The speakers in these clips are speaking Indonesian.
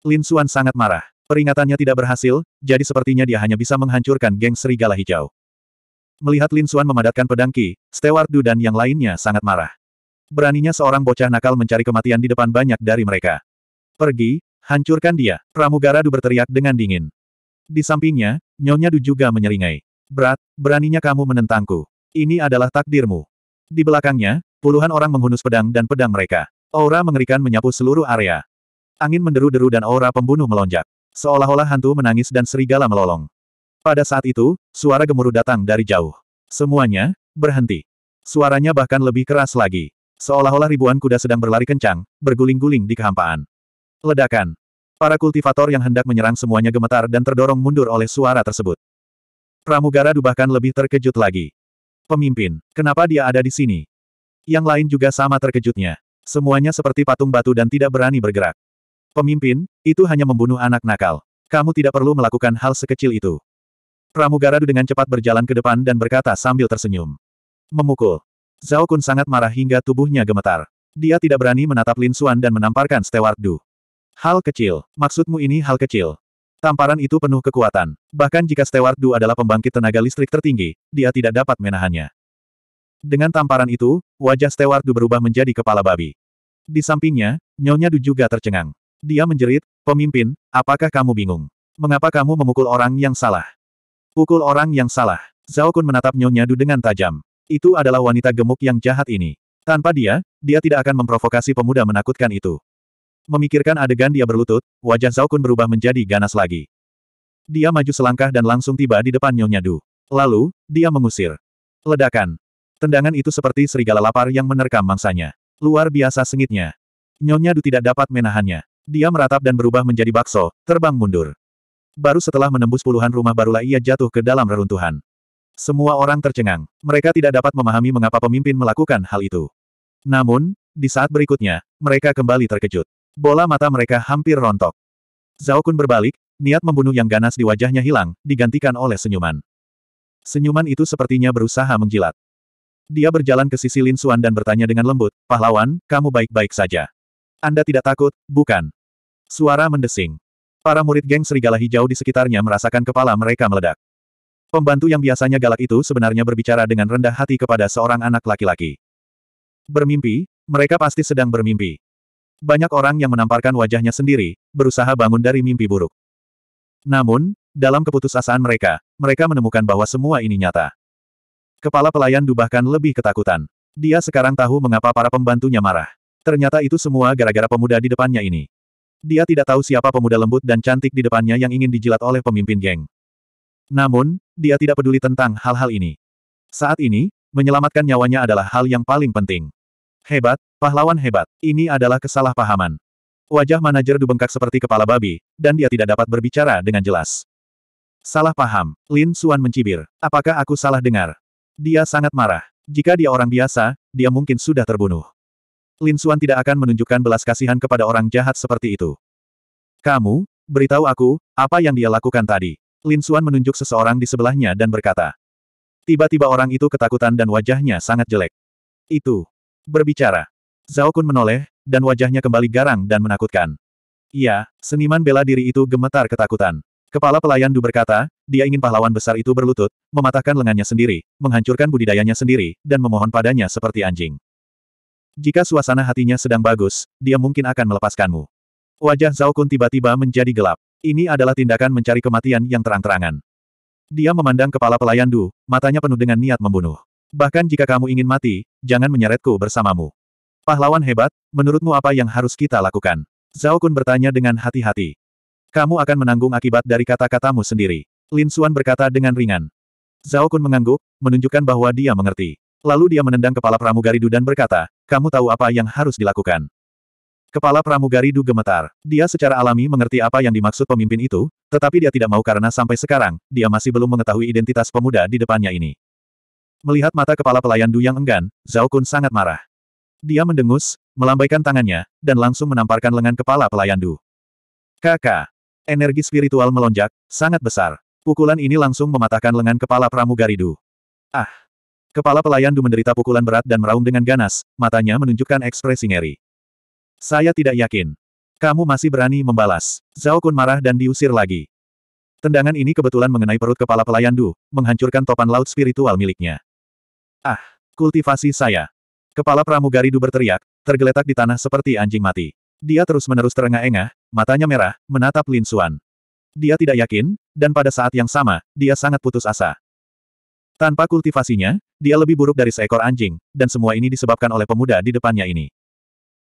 Lin Xuan sangat marah. Peringatannya tidak berhasil, jadi sepertinya dia hanya bisa menghancurkan geng serigala hijau. Melihat Lin Xuan memadatkan pedang Qi, Steward Du dan yang lainnya sangat marah. Beraninya seorang bocah nakal mencari kematian di depan banyak dari mereka. Pergi, hancurkan dia, pramugara Du berteriak dengan dingin. Di sampingnya, Nyonya Du juga menyeringai. Berat, beraninya kamu menentangku. Ini adalah takdirmu. Di belakangnya, puluhan orang menghunus pedang dan pedang mereka. Aura mengerikan menyapu seluruh area. Angin menderu-deru dan aura pembunuh melonjak. Seolah-olah hantu menangis dan serigala melolong. Pada saat itu, suara gemuruh datang dari jauh. Semuanya, berhenti. Suaranya bahkan lebih keras lagi. Seolah-olah ribuan kuda sedang berlari kencang, berguling-guling di kehampaan. Ledakan. Para kultivator yang hendak menyerang semuanya gemetar dan terdorong mundur oleh suara tersebut. Pramugara bahkan lebih terkejut lagi. Pemimpin, kenapa dia ada di sini? Yang lain juga sama terkejutnya. Semuanya seperti patung batu dan tidak berani bergerak. Pemimpin, itu hanya membunuh anak nakal. Kamu tidak perlu melakukan hal sekecil itu. Pramugara dengan cepat berjalan ke depan dan berkata sambil tersenyum. Memukul. Zhao Kun sangat marah hingga tubuhnya gemetar. Dia tidak berani menatap Lin Xuan dan menamparkan Stewart Du. Hal kecil. Maksudmu ini hal kecil. Tamparan itu penuh kekuatan. Bahkan jika Stewart Du adalah pembangkit tenaga listrik tertinggi, dia tidak dapat menahannya. Dengan tamparan itu, wajah Stewart Du berubah menjadi kepala babi. Di sampingnya, Nyonya Du juga tercengang. Dia menjerit, pemimpin, apakah kamu bingung? Mengapa kamu memukul orang yang salah? Pukul orang yang salah. Zhao Kun menatap Nyonya Du dengan tajam. Itu adalah wanita gemuk yang jahat ini. Tanpa dia, dia tidak akan memprovokasi pemuda menakutkan itu. Memikirkan adegan dia berlutut, wajah Zhao Kun berubah menjadi ganas lagi. Dia maju selangkah dan langsung tiba di depan Nyonya Du. Lalu, dia mengusir. Ledakan. Tendangan itu seperti serigala lapar yang menerkam mangsanya. Luar biasa sengitnya. Nyonya Du tidak dapat menahannya. Dia meratap dan berubah menjadi bakso, terbang mundur. Baru setelah menembus puluhan rumah barulah ia jatuh ke dalam reruntuhan. Semua orang tercengang. Mereka tidak dapat memahami mengapa pemimpin melakukan hal itu. Namun, di saat berikutnya, mereka kembali terkejut. Bola mata mereka hampir rontok. Zhao Kun berbalik, niat membunuh yang ganas di wajahnya hilang, digantikan oleh senyuman. Senyuman itu sepertinya berusaha menjilat. Dia berjalan ke sisi Lin Suan dan bertanya dengan lembut, Pahlawan, kamu baik-baik saja. Anda tidak takut, bukan? Suara mendesing. Para murid geng serigala hijau di sekitarnya merasakan kepala mereka meledak. Pembantu yang biasanya galak itu sebenarnya berbicara dengan rendah hati kepada seorang anak laki-laki. Bermimpi, mereka pasti sedang bermimpi. Banyak orang yang menamparkan wajahnya sendiri, berusaha bangun dari mimpi buruk. Namun, dalam keputusasaan mereka, mereka menemukan bahwa semua ini nyata. Kepala pelayan dubahkan lebih ketakutan. Dia sekarang tahu mengapa para pembantunya marah. Ternyata itu semua gara-gara pemuda di depannya ini. Dia tidak tahu siapa pemuda lembut dan cantik di depannya yang ingin dijilat oleh pemimpin geng. Namun, dia tidak peduli tentang hal-hal ini. Saat ini, menyelamatkan nyawanya adalah hal yang paling penting. Hebat, pahlawan hebat. Ini adalah kesalahpahaman. Wajah manajer dubengkak seperti kepala babi, dan dia tidak dapat berbicara dengan jelas. Salah paham, Lin Suan mencibir. Apakah aku salah dengar? Dia sangat marah. Jika dia orang biasa, dia mungkin sudah terbunuh. Lin Suan tidak akan menunjukkan belas kasihan kepada orang jahat seperti itu. Kamu, beritahu aku, apa yang dia lakukan tadi. Lin Suan menunjuk seseorang di sebelahnya dan berkata. Tiba-tiba orang itu ketakutan dan wajahnya sangat jelek. Itu. Berbicara. Zhao Kun menoleh, dan wajahnya kembali garang dan menakutkan. Iya, seniman bela diri itu gemetar ketakutan. Kepala pelayan Du berkata, dia ingin pahlawan besar itu berlutut, mematahkan lengannya sendiri, menghancurkan budidayanya sendiri, dan memohon padanya seperti anjing. Jika suasana hatinya sedang bagus, dia mungkin akan melepaskanmu. Wajah Zhao Kun tiba-tiba menjadi gelap. Ini adalah tindakan mencari kematian yang terang-terangan. Dia memandang kepala pelayan Du, matanya penuh dengan niat membunuh. Bahkan jika kamu ingin mati, jangan menyeretku bersamamu. Pahlawan hebat, menurutmu apa yang harus kita lakukan? Zhao Kun bertanya dengan hati-hati. Kamu akan menanggung akibat dari kata-katamu sendiri. Lin Xuan berkata dengan ringan. Zhao Kun mengangguk, menunjukkan bahwa dia mengerti. Lalu dia menendang kepala pramugari Du dan berkata, kamu tahu apa yang harus dilakukan. Kepala pramugari Du gemetar. Dia secara alami mengerti apa yang dimaksud pemimpin itu, tetapi dia tidak mau karena sampai sekarang, dia masih belum mengetahui identitas pemuda di depannya ini. Melihat mata kepala pelayan Du yang enggan, Zhao Kun sangat marah. Dia mendengus, melambaikan tangannya, dan langsung menamparkan lengan kepala pelayan Du. Kakak, energi spiritual melonjak, sangat besar. Pukulan ini langsung mematahkan lengan kepala pramugari Du. Ah, Kepala pelayan Du menderita pukulan berat dan meraung dengan ganas, matanya menunjukkan ekspresi ngeri. Saya tidak yakin. Kamu masih berani membalas. Zhao Kun marah dan diusir lagi. Tendangan ini kebetulan mengenai perut kepala pelayan Du, menghancurkan topan laut spiritual miliknya. Ah, kultivasi saya. Kepala pramugari Du berteriak, tergeletak di tanah seperti anjing mati. Dia terus-menerus terengah-engah, matanya merah, menatap Lin Xuan. Dia tidak yakin, dan pada saat yang sama, dia sangat putus asa. Tanpa kultivasinya, dia lebih buruk dari seekor anjing, dan semua ini disebabkan oleh pemuda di depannya ini.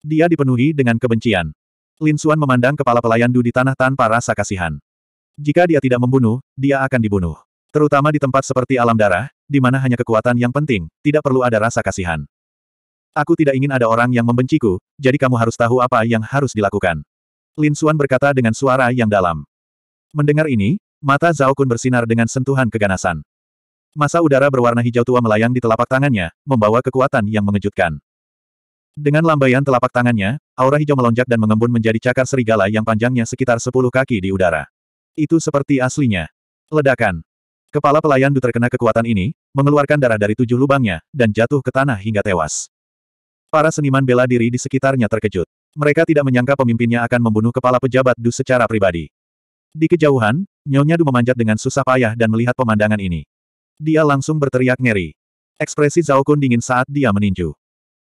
Dia dipenuhi dengan kebencian. Lin Xuan memandang kepala pelayan Du di tanah tanpa rasa kasihan. Jika dia tidak membunuh, dia akan dibunuh. Terutama di tempat seperti alam darah, di mana hanya kekuatan yang penting, tidak perlu ada rasa kasihan. Aku tidak ingin ada orang yang membenciku, jadi kamu harus tahu apa yang harus dilakukan. Lin Xuan berkata dengan suara yang dalam. Mendengar ini, mata Zhao Kun bersinar dengan sentuhan keganasan. Masa udara berwarna hijau tua melayang di telapak tangannya, membawa kekuatan yang mengejutkan. Dengan lambaian telapak tangannya, aura hijau melonjak dan mengembun menjadi cakar serigala yang panjangnya sekitar 10 kaki di udara. Itu seperti aslinya. Ledakan. Kepala pelayan Du terkena kekuatan ini, mengeluarkan darah dari tujuh lubangnya, dan jatuh ke tanah hingga tewas. Para seniman bela diri di sekitarnya terkejut. Mereka tidak menyangka pemimpinnya akan membunuh kepala pejabat Du secara pribadi. Di kejauhan, Nyonya Du memanjat dengan susah payah dan melihat pemandangan ini. Dia langsung berteriak ngeri. Ekspresi Zhao Kun dingin saat dia meninju.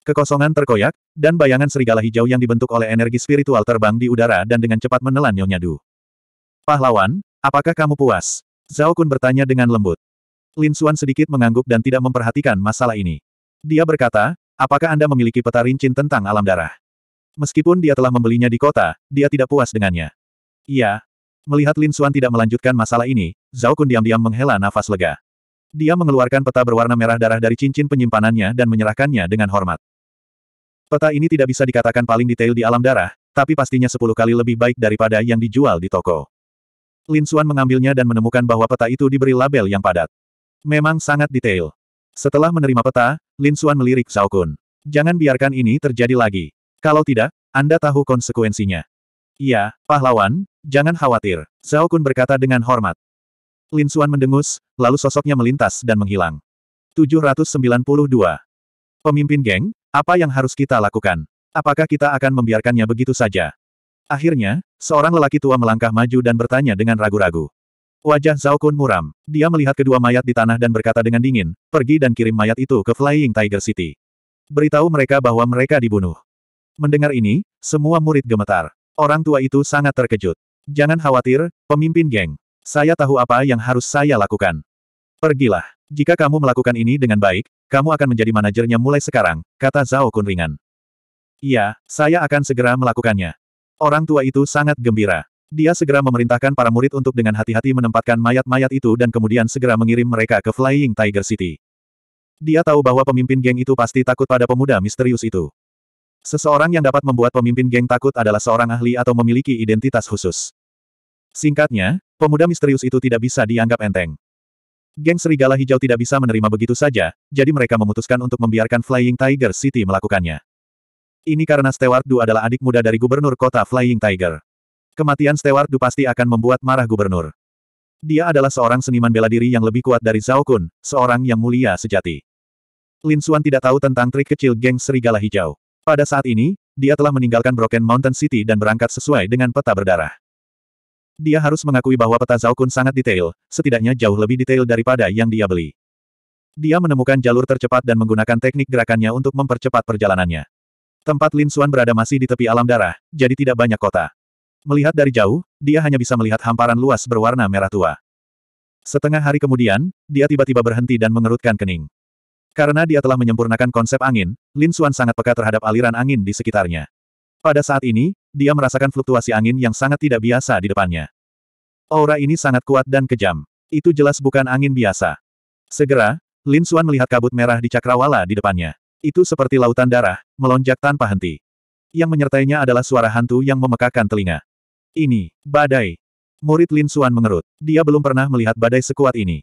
Kekosongan terkoyak, dan bayangan serigala hijau yang dibentuk oleh energi spiritual terbang di udara dan dengan cepat menelan Nyonya Du. Pahlawan, apakah kamu puas? Zhao Kun bertanya dengan lembut. Lin Xuan sedikit mengangguk dan tidak memperhatikan masalah ini. Dia berkata, apakah Anda memiliki peta rincin tentang alam darah? Meskipun dia telah membelinya di kota, dia tidak puas dengannya. Iya. Melihat Lin Xuan tidak melanjutkan masalah ini, Zhao Kun diam-diam menghela nafas lega. Dia mengeluarkan peta berwarna merah darah dari cincin penyimpanannya dan menyerahkannya dengan hormat. Peta ini tidak bisa dikatakan paling detail di alam darah, tapi pastinya sepuluh kali lebih baik daripada yang dijual di toko. Lin Xuan mengambilnya dan menemukan bahwa peta itu diberi label yang padat. Memang sangat detail. Setelah menerima peta, Lin Xuan melirik Zhao Kun. Jangan biarkan ini terjadi lagi. Kalau tidak, Anda tahu konsekuensinya. Iya, pahlawan, jangan khawatir, Zhao Kun berkata dengan hormat. Lin Suan mendengus, lalu sosoknya melintas dan menghilang. 792. Pemimpin geng, apa yang harus kita lakukan? Apakah kita akan membiarkannya begitu saja? Akhirnya, seorang lelaki tua melangkah maju dan bertanya dengan ragu-ragu. Wajah Zhao Kun muram. Dia melihat kedua mayat di tanah dan berkata dengan dingin, pergi dan kirim mayat itu ke Flying Tiger City. Beritahu mereka bahwa mereka dibunuh. Mendengar ini, semua murid gemetar. Orang tua itu sangat terkejut. Jangan khawatir, pemimpin geng. Saya tahu apa yang harus saya lakukan. Pergilah. Jika kamu melakukan ini dengan baik, kamu akan menjadi manajernya mulai sekarang, kata Zhao Kun ringan. Iya, saya akan segera melakukannya. Orang tua itu sangat gembira. Dia segera memerintahkan para murid untuk dengan hati-hati menempatkan mayat-mayat itu dan kemudian segera mengirim mereka ke Flying Tiger City. Dia tahu bahwa pemimpin geng itu pasti takut pada pemuda misterius itu. Seseorang yang dapat membuat pemimpin geng takut adalah seorang ahli atau memiliki identitas khusus. Singkatnya, Pemuda misterius itu tidak bisa dianggap enteng. Geng Serigala Hijau tidak bisa menerima begitu saja, jadi mereka memutuskan untuk membiarkan Flying Tiger City melakukannya. Ini karena Stewart Du adalah adik muda dari gubernur kota Flying Tiger. Kematian Stewart Du pasti akan membuat marah gubernur. Dia adalah seorang seniman bela diri yang lebih kuat dari Zhao Kun, seorang yang mulia sejati. Lin Xuan tidak tahu tentang trik kecil geng Serigala Hijau. Pada saat ini, dia telah meninggalkan Broken Mountain City dan berangkat sesuai dengan peta berdarah. Dia harus mengakui bahwa peta Zhao sangat detail, setidaknya jauh lebih detail daripada yang dia beli. Dia menemukan jalur tercepat dan menggunakan teknik gerakannya untuk mempercepat perjalanannya. Tempat Lin Suan berada masih di tepi alam darah, jadi tidak banyak kota. Melihat dari jauh, dia hanya bisa melihat hamparan luas berwarna merah tua. Setengah hari kemudian, dia tiba-tiba berhenti dan mengerutkan kening. Karena dia telah menyempurnakan konsep angin, Lin Suan sangat peka terhadap aliran angin di sekitarnya. Pada saat ini, dia merasakan fluktuasi angin yang sangat tidak biasa di depannya. Aura ini sangat kuat dan kejam. Itu jelas bukan angin biasa. Segera, Lin Xuan melihat kabut merah di cakrawala di depannya. Itu seperti lautan darah, melonjak tanpa henti. Yang menyertainya adalah suara hantu yang memekakan telinga. Ini, badai. Murid Lin Xuan mengerut. Dia belum pernah melihat badai sekuat ini.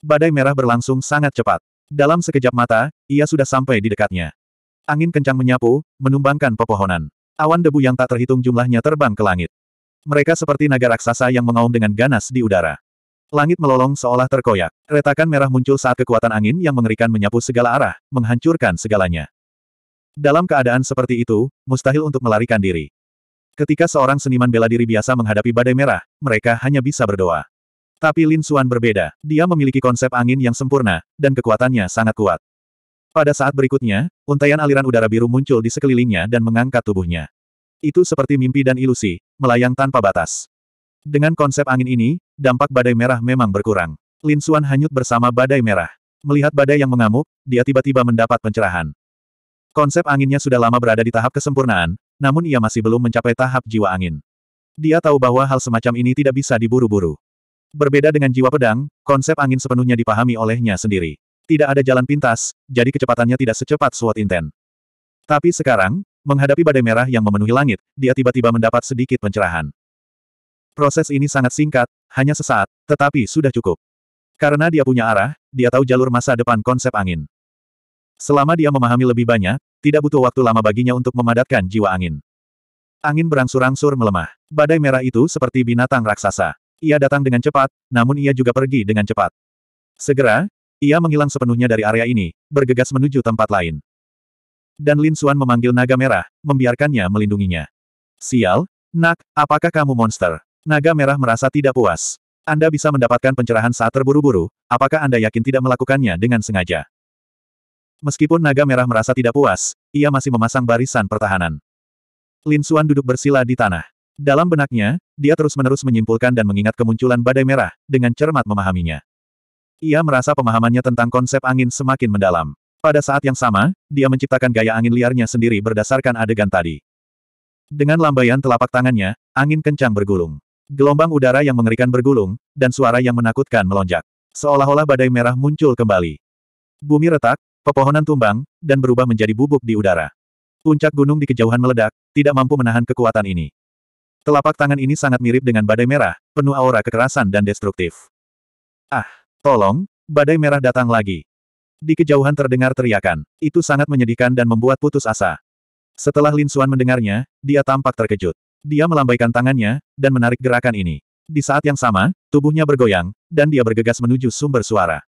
Badai merah berlangsung sangat cepat. Dalam sekejap mata, ia sudah sampai di dekatnya. Angin kencang menyapu, menumbangkan pepohonan. Awan debu yang tak terhitung jumlahnya terbang ke langit. Mereka seperti naga raksasa yang mengaum dengan ganas di udara. Langit melolong seolah terkoyak. Retakan merah muncul saat kekuatan angin yang mengerikan menyapu segala arah, menghancurkan segalanya. Dalam keadaan seperti itu, mustahil untuk melarikan diri. Ketika seorang seniman bela diri biasa menghadapi badai merah, mereka hanya bisa berdoa. Tapi Lin Xuan berbeda, dia memiliki konsep angin yang sempurna, dan kekuatannya sangat kuat. Pada saat berikutnya, untaian aliran udara biru muncul di sekelilingnya dan mengangkat tubuhnya. Itu seperti mimpi dan ilusi, melayang tanpa batas. Dengan konsep angin ini, dampak badai merah memang berkurang. Lin Suan hanyut bersama badai merah. Melihat badai yang mengamuk, dia tiba-tiba mendapat pencerahan. Konsep anginnya sudah lama berada di tahap kesempurnaan, namun ia masih belum mencapai tahap jiwa angin. Dia tahu bahwa hal semacam ini tidak bisa diburu-buru. Berbeda dengan jiwa pedang, konsep angin sepenuhnya dipahami olehnya sendiri. Tidak ada jalan pintas, jadi kecepatannya tidak secepat SWAT Inten. Tapi sekarang, menghadapi badai merah yang memenuhi langit, dia tiba-tiba mendapat sedikit pencerahan. Proses ini sangat singkat, hanya sesaat, tetapi sudah cukup. Karena dia punya arah, dia tahu jalur masa depan konsep angin. Selama dia memahami lebih banyak, tidak butuh waktu lama baginya untuk memadatkan jiwa angin. Angin berangsur-angsur melemah. Badai merah itu seperti binatang raksasa. Ia datang dengan cepat, namun ia juga pergi dengan cepat. Segera, ia menghilang sepenuhnya dari area ini, bergegas menuju tempat lain. Dan Lin Xuan memanggil naga merah, membiarkannya melindunginya. Sial, nak, apakah kamu monster? Naga merah merasa tidak puas. Anda bisa mendapatkan pencerahan saat terburu-buru, apakah Anda yakin tidak melakukannya dengan sengaja? Meskipun naga merah merasa tidak puas, ia masih memasang barisan pertahanan. Lin Xuan duduk bersila di tanah. Dalam benaknya, dia terus-menerus menyimpulkan dan mengingat kemunculan badai merah, dengan cermat memahaminya. Ia merasa pemahamannya tentang konsep angin semakin mendalam. Pada saat yang sama, dia menciptakan gaya angin liarnya sendiri berdasarkan adegan tadi. Dengan lambaian telapak tangannya, angin kencang bergulung. Gelombang udara yang mengerikan bergulung, dan suara yang menakutkan melonjak. Seolah-olah badai merah muncul kembali. Bumi retak, pepohonan tumbang, dan berubah menjadi bubuk di udara. Puncak gunung di kejauhan meledak, tidak mampu menahan kekuatan ini. Telapak tangan ini sangat mirip dengan badai merah, penuh aura kekerasan dan destruktif. Ah! Tolong, badai merah datang lagi. Di kejauhan terdengar teriakan. Itu sangat menyedihkan dan membuat putus asa. Setelah Lin Suan mendengarnya, dia tampak terkejut. Dia melambaikan tangannya, dan menarik gerakan ini. Di saat yang sama, tubuhnya bergoyang, dan dia bergegas menuju sumber suara.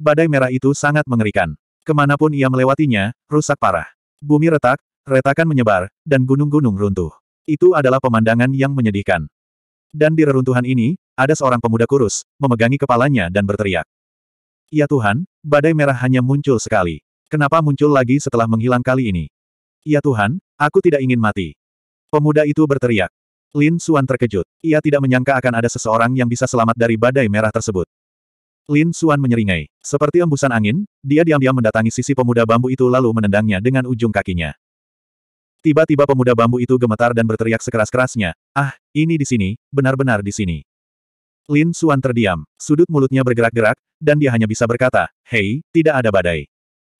Badai merah itu sangat mengerikan. Kemanapun ia melewatinya, rusak parah. Bumi retak, retakan menyebar, dan gunung-gunung runtuh. Itu adalah pemandangan yang menyedihkan. Dan di reruntuhan ini, ada seorang pemuda kurus, memegangi kepalanya dan berteriak. Ya Tuhan, badai merah hanya muncul sekali. Kenapa muncul lagi setelah menghilang kali ini? Ya Tuhan, aku tidak ingin mati. Pemuda itu berteriak. Lin Suan terkejut. Ia tidak menyangka akan ada seseorang yang bisa selamat dari badai merah tersebut. Lin Suan menyeringai. Seperti embusan angin, dia diam-diam mendatangi sisi pemuda bambu itu lalu menendangnya dengan ujung kakinya. Tiba-tiba pemuda bambu itu gemetar dan berteriak sekeras-kerasnya, Ah, ini di sini, benar-benar di sini. Lin Suan terdiam, sudut mulutnya bergerak-gerak, dan dia hanya bisa berkata, Hei, tidak ada badai.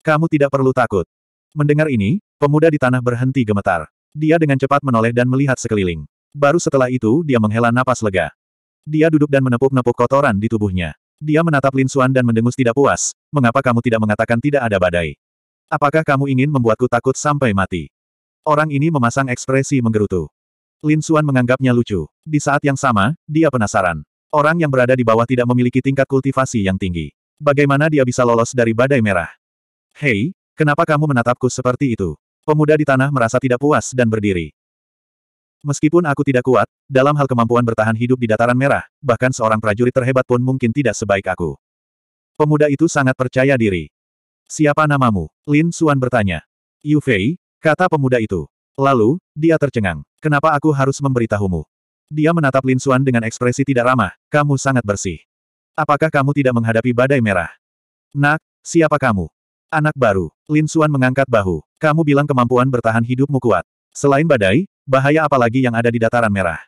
Kamu tidak perlu takut. Mendengar ini, pemuda di tanah berhenti gemetar. Dia dengan cepat menoleh dan melihat sekeliling. Baru setelah itu dia menghela napas lega. Dia duduk dan menepuk-nepuk kotoran di tubuhnya. Dia menatap Lin Suan dan mendengus tidak puas, mengapa kamu tidak mengatakan tidak ada badai? Apakah kamu ingin membuatku takut sampai mati? Orang ini memasang ekspresi menggerutu. Lin Suan menganggapnya lucu. Di saat yang sama, dia penasaran. Orang yang berada di bawah tidak memiliki tingkat kultivasi yang tinggi. Bagaimana dia bisa lolos dari badai merah? Hei, kenapa kamu menatapku seperti itu? Pemuda di tanah merasa tidak puas dan berdiri. Meskipun aku tidak kuat, dalam hal kemampuan bertahan hidup di dataran merah, bahkan seorang prajurit terhebat pun mungkin tidak sebaik aku. Pemuda itu sangat percaya diri. Siapa namamu? Lin Suan bertanya. Yu Fei, kata pemuda itu. Lalu, dia tercengang. Kenapa aku harus memberitahumu? Dia menatap Lin Xuan dengan ekspresi tidak ramah, kamu sangat bersih. Apakah kamu tidak menghadapi badai merah? Nak, siapa kamu? Anak baru. Lin Xuan mengangkat bahu. Kamu bilang kemampuan bertahan hidupmu kuat. Selain badai, bahaya apa lagi yang ada di dataran merah?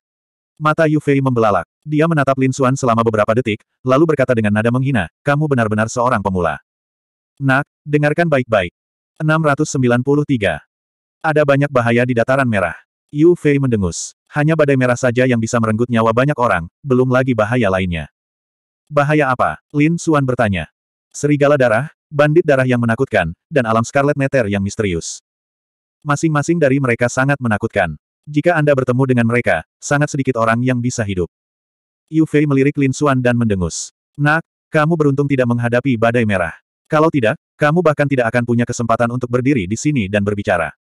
Mata Yu Fei membelalak. Dia menatap Lin Xuan selama beberapa detik, lalu berkata dengan nada menghina, kamu benar-benar seorang pemula. Nak, dengarkan baik-baik. 693. Ada banyak bahaya di dataran merah. Yu Fei mendengus. Hanya badai merah saja yang bisa merenggut nyawa banyak orang, belum lagi bahaya lainnya. Bahaya apa? Lin Suan bertanya. Serigala darah, bandit darah yang menakutkan, dan alam Scarlet Nether yang misterius. Masing-masing dari mereka sangat menakutkan. Jika Anda bertemu dengan mereka, sangat sedikit orang yang bisa hidup. Yu Fei melirik Lin Suan dan mendengus. Nak, kamu beruntung tidak menghadapi badai merah. Kalau tidak, kamu bahkan tidak akan punya kesempatan untuk berdiri di sini dan berbicara.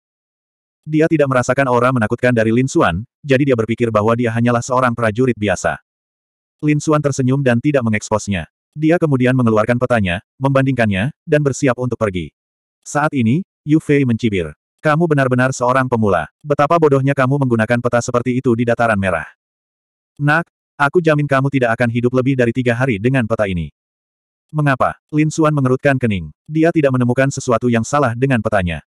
Dia tidak merasakan aura menakutkan dari Lin Xuan, jadi dia berpikir bahwa dia hanyalah seorang prajurit biasa. Lin Xuan tersenyum dan tidak mengeksposnya. Dia kemudian mengeluarkan petanya, membandingkannya, dan bersiap untuk pergi. Saat ini, Yu Fei mencibir. Kamu benar-benar seorang pemula. Betapa bodohnya kamu menggunakan peta seperti itu di dataran merah. Nak, aku jamin kamu tidak akan hidup lebih dari tiga hari dengan peta ini. Mengapa? Lin Xuan mengerutkan kening. Dia tidak menemukan sesuatu yang salah dengan petanya.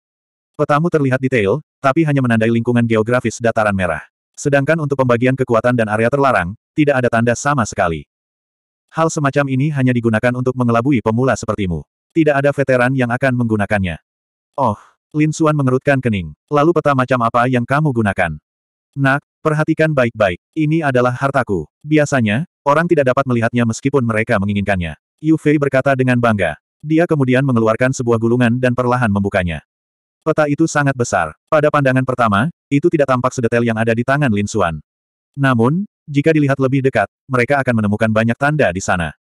Petamu terlihat detail, tapi hanya menandai lingkungan geografis dataran merah. Sedangkan untuk pembagian kekuatan dan area terlarang, tidak ada tanda sama sekali. Hal semacam ini hanya digunakan untuk mengelabui pemula sepertimu. Tidak ada veteran yang akan menggunakannya. Oh, Lin Xuan mengerutkan kening. Lalu peta macam apa yang kamu gunakan? Nak, perhatikan baik-baik. Ini adalah hartaku. Biasanya, orang tidak dapat melihatnya meskipun mereka menginginkannya. Yu Fei berkata dengan bangga. Dia kemudian mengeluarkan sebuah gulungan dan perlahan membukanya. Peta itu sangat besar. Pada pandangan pertama, itu tidak tampak sedetail yang ada di tangan Lin Xuan. Namun, jika dilihat lebih dekat, mereka akan menemukan banyak tanda di sana.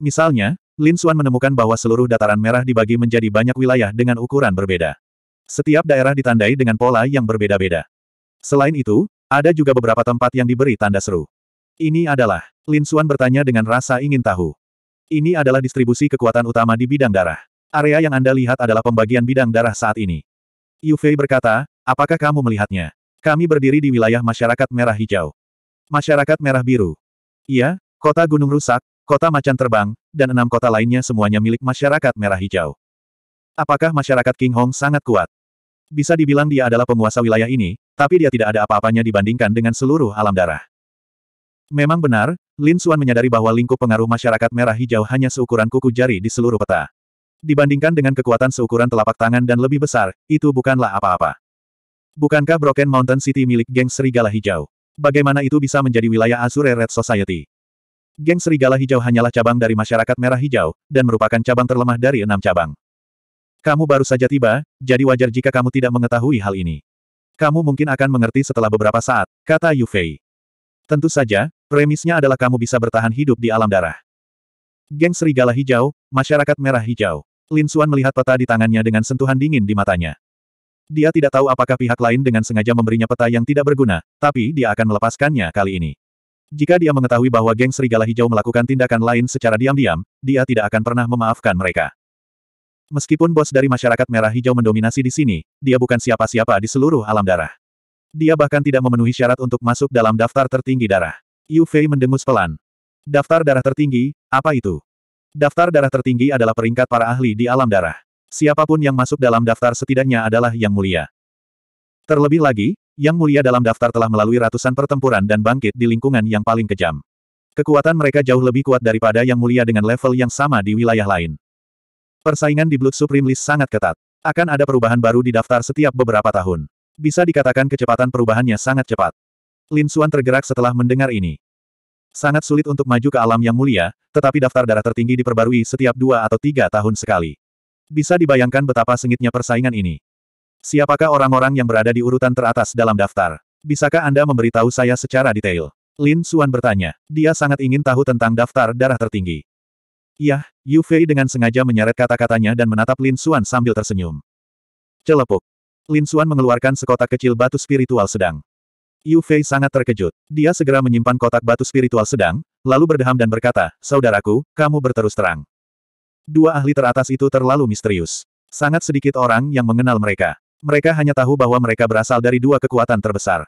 Misalnya, Lin Xuan menemukan bahwa seluruh dataran merah dibagi menjadi banyak wilayah dengan ukuran berbeda. Setiap daerah ditandai dengan pola yang berbeda-beda. Selain itu, ada juga beberapa tempat yang diberi tanda seru. Ini adalah, Lin Xuan bertanya dengan rasa ingin tahu. Ini adalah distribusi kekuatan utama di bidang darah. Area yang Anda lihat adalah pembagian bidang darah saat ini. Yufei berkata, apakah kamu melihatnya? Kami berdiri di wilayah masyarakat merah hijau. Masyarakat merah biru. Iya, kota gunung rusak, kota macan terbang, dan enam kota lainnya semuanya milik masyarakat merah hijau. Apakah masyarakat King Hong sangat kuat? Bisa dibilang dia adalah penguasa wilayah ini, tapi dia tidak ada apa-apanya dibandingkan dengan seluruh alam darah. Memang benar, Lin Xuan menyadari bahwa lingkup pengaruh masyarakat merah hijau hanya seukuran kuku jari di seluruh peta. Dibandingkan dengan kekuatan seukuran telapak tangan dan lebih besar, itu bukanlah apa-apa. Bukankah Broken Mountain City milik geng Serigala Hijau? Bagaimana itu bisa menjadi wilayah Azure Red Society? Geng Serigala Hijau hanyalah cabang dari masyarakat merah hijau, dan merupakan cabang terlemah dari enam cabang. Kamu baru saja tiba, jadi wajar jika kamu tidak mengetahui hal ini. Kamu mungkin akan mengerti setelah beberapa saat, kata Yufei. Tentu saja, premisnya adalah kamu bisa bertahan hidup di alam darah. Geng Serigala Hijau, Masyarakat Merah Hijau. Lin Suan melihat peta di tangannya dengan sentuhan dingin di matanya. Dia tidak tahu apakah pihak lain dengan sengaja memberinya peta yang tidak berguna, tapi dia akan melepaskannya kali ini. Jika dia mengetahui bahwa geng Serigala Hijau melakukan tindakan lain secara diam-diam, dia tidak akan pernah memaafkan mereka. Meskipun bos dari masyarakat merah hijau mendominasi di sini, dia bukan siapa-siapa di seluruh alam darah. Dia bahkan tidak memenuhi syarat untuk masuk dalam daftar tertinggi darah. Yu Fei mendengus pelan. Daftar darah tertinggi, apa itu? Daftar darah tertinggi adalah peringkat para ahli di alam darah. Siapapun yang masuk dalam daftar setidaknya adalah yang mulia. Terlebih lagi, yang mulia dalam daftar telah melalui ratusan pertempuran dan bangkit di lingkungan yang paling kejam. Kekuatan mereka jauh lebih kuat daripada yang mulia dengan level yang sama di wilayah lain. Persaingan di Blood Supreme List sangat ketat. Akan ada perubahan baru di daftar setiap beberapa tahun. Bisa dikatakan kecepatan perubahannya sangat cepat. Lin Suan tergerak setelah mendengar ini. Sangat sulit untuk maju ke alam yang mulia, tetapi daftar darah tertinggi diperbarui setiap dua atau tiga tahun sekali. Bisa dibayangkan betapa sengitnya persaingan ini. Siapakah orang-orang yang berada di urutan teratas dalam daftar? Bisakah Anda memberitahu saya secara detail? Lin Suan bertanya. Dia sangat ingin tahu tentang daftar darah tertinggi. Yah, Yu Fei dengan sengaja menyeret kata-katanya dan menatap Lin Suan sambil tersenyum. Celepuk. Lin Suan mengeluarkan sekotak kecil batu spiritual sedang. Yu Fei sangat terkejut. Dia segera menyimpan kotak batu spiritual sedang, lalu berdeham dan berkata, Saudaraku, kamu berterus terang. Dua ahli teratas itu terlalu misterius. Sangat sedikit orang yang mengenal mereka. Mereka hanya tahu bahwa mereka berasal dari dua kekuatan terbesar.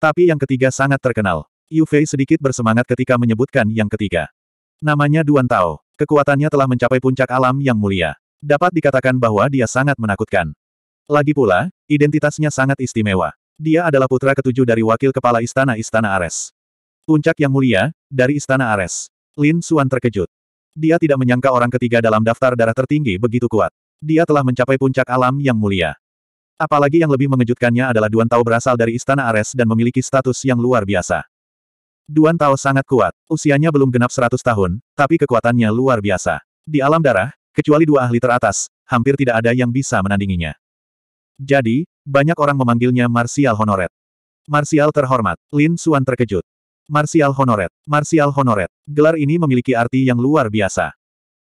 Tapi yang ketiga sangat terkenal. Yu Fei sedikit bersemangat ketika menyebutkan yang ketiga. Namanya Duan Tao. Kekuatannya telah mencapai puncak alam yang mulia. Dapat dikatakan bahwa dia sangat menakutkan. Lagi pula, identitasnya sangat istimewa. Dia adalah putra ketujuh dari wakil kepala istana-istana Ares. Puncak yang mulia, dari istana Ares. Lin Suan terkejut. Dia tidak menyangka orang ketiga dalam daftar darah tertinggi begitu kuat. Dia telah mencapai puncak alam yang mulia. Apalagi yang lebih mengejutkannya adalah Duan Tao berasal dari istana Ares dan memiliki status yang luar biasa. Duan Tao sangat kuat. Usianya belum genap 100 tahun, tapi kekuatannya luar biasa. Di alam darah, kecuali dua ahli teratas, hampir tidak ada yang bisa menandinginya. Jadi, banyak orang memanggilnya Marsial Honoret. Marsial terhormat, Lin Suan terkejut. Marsial Honoret, Marsial Honoret, gelar ini memiliki arti yang luar biasa.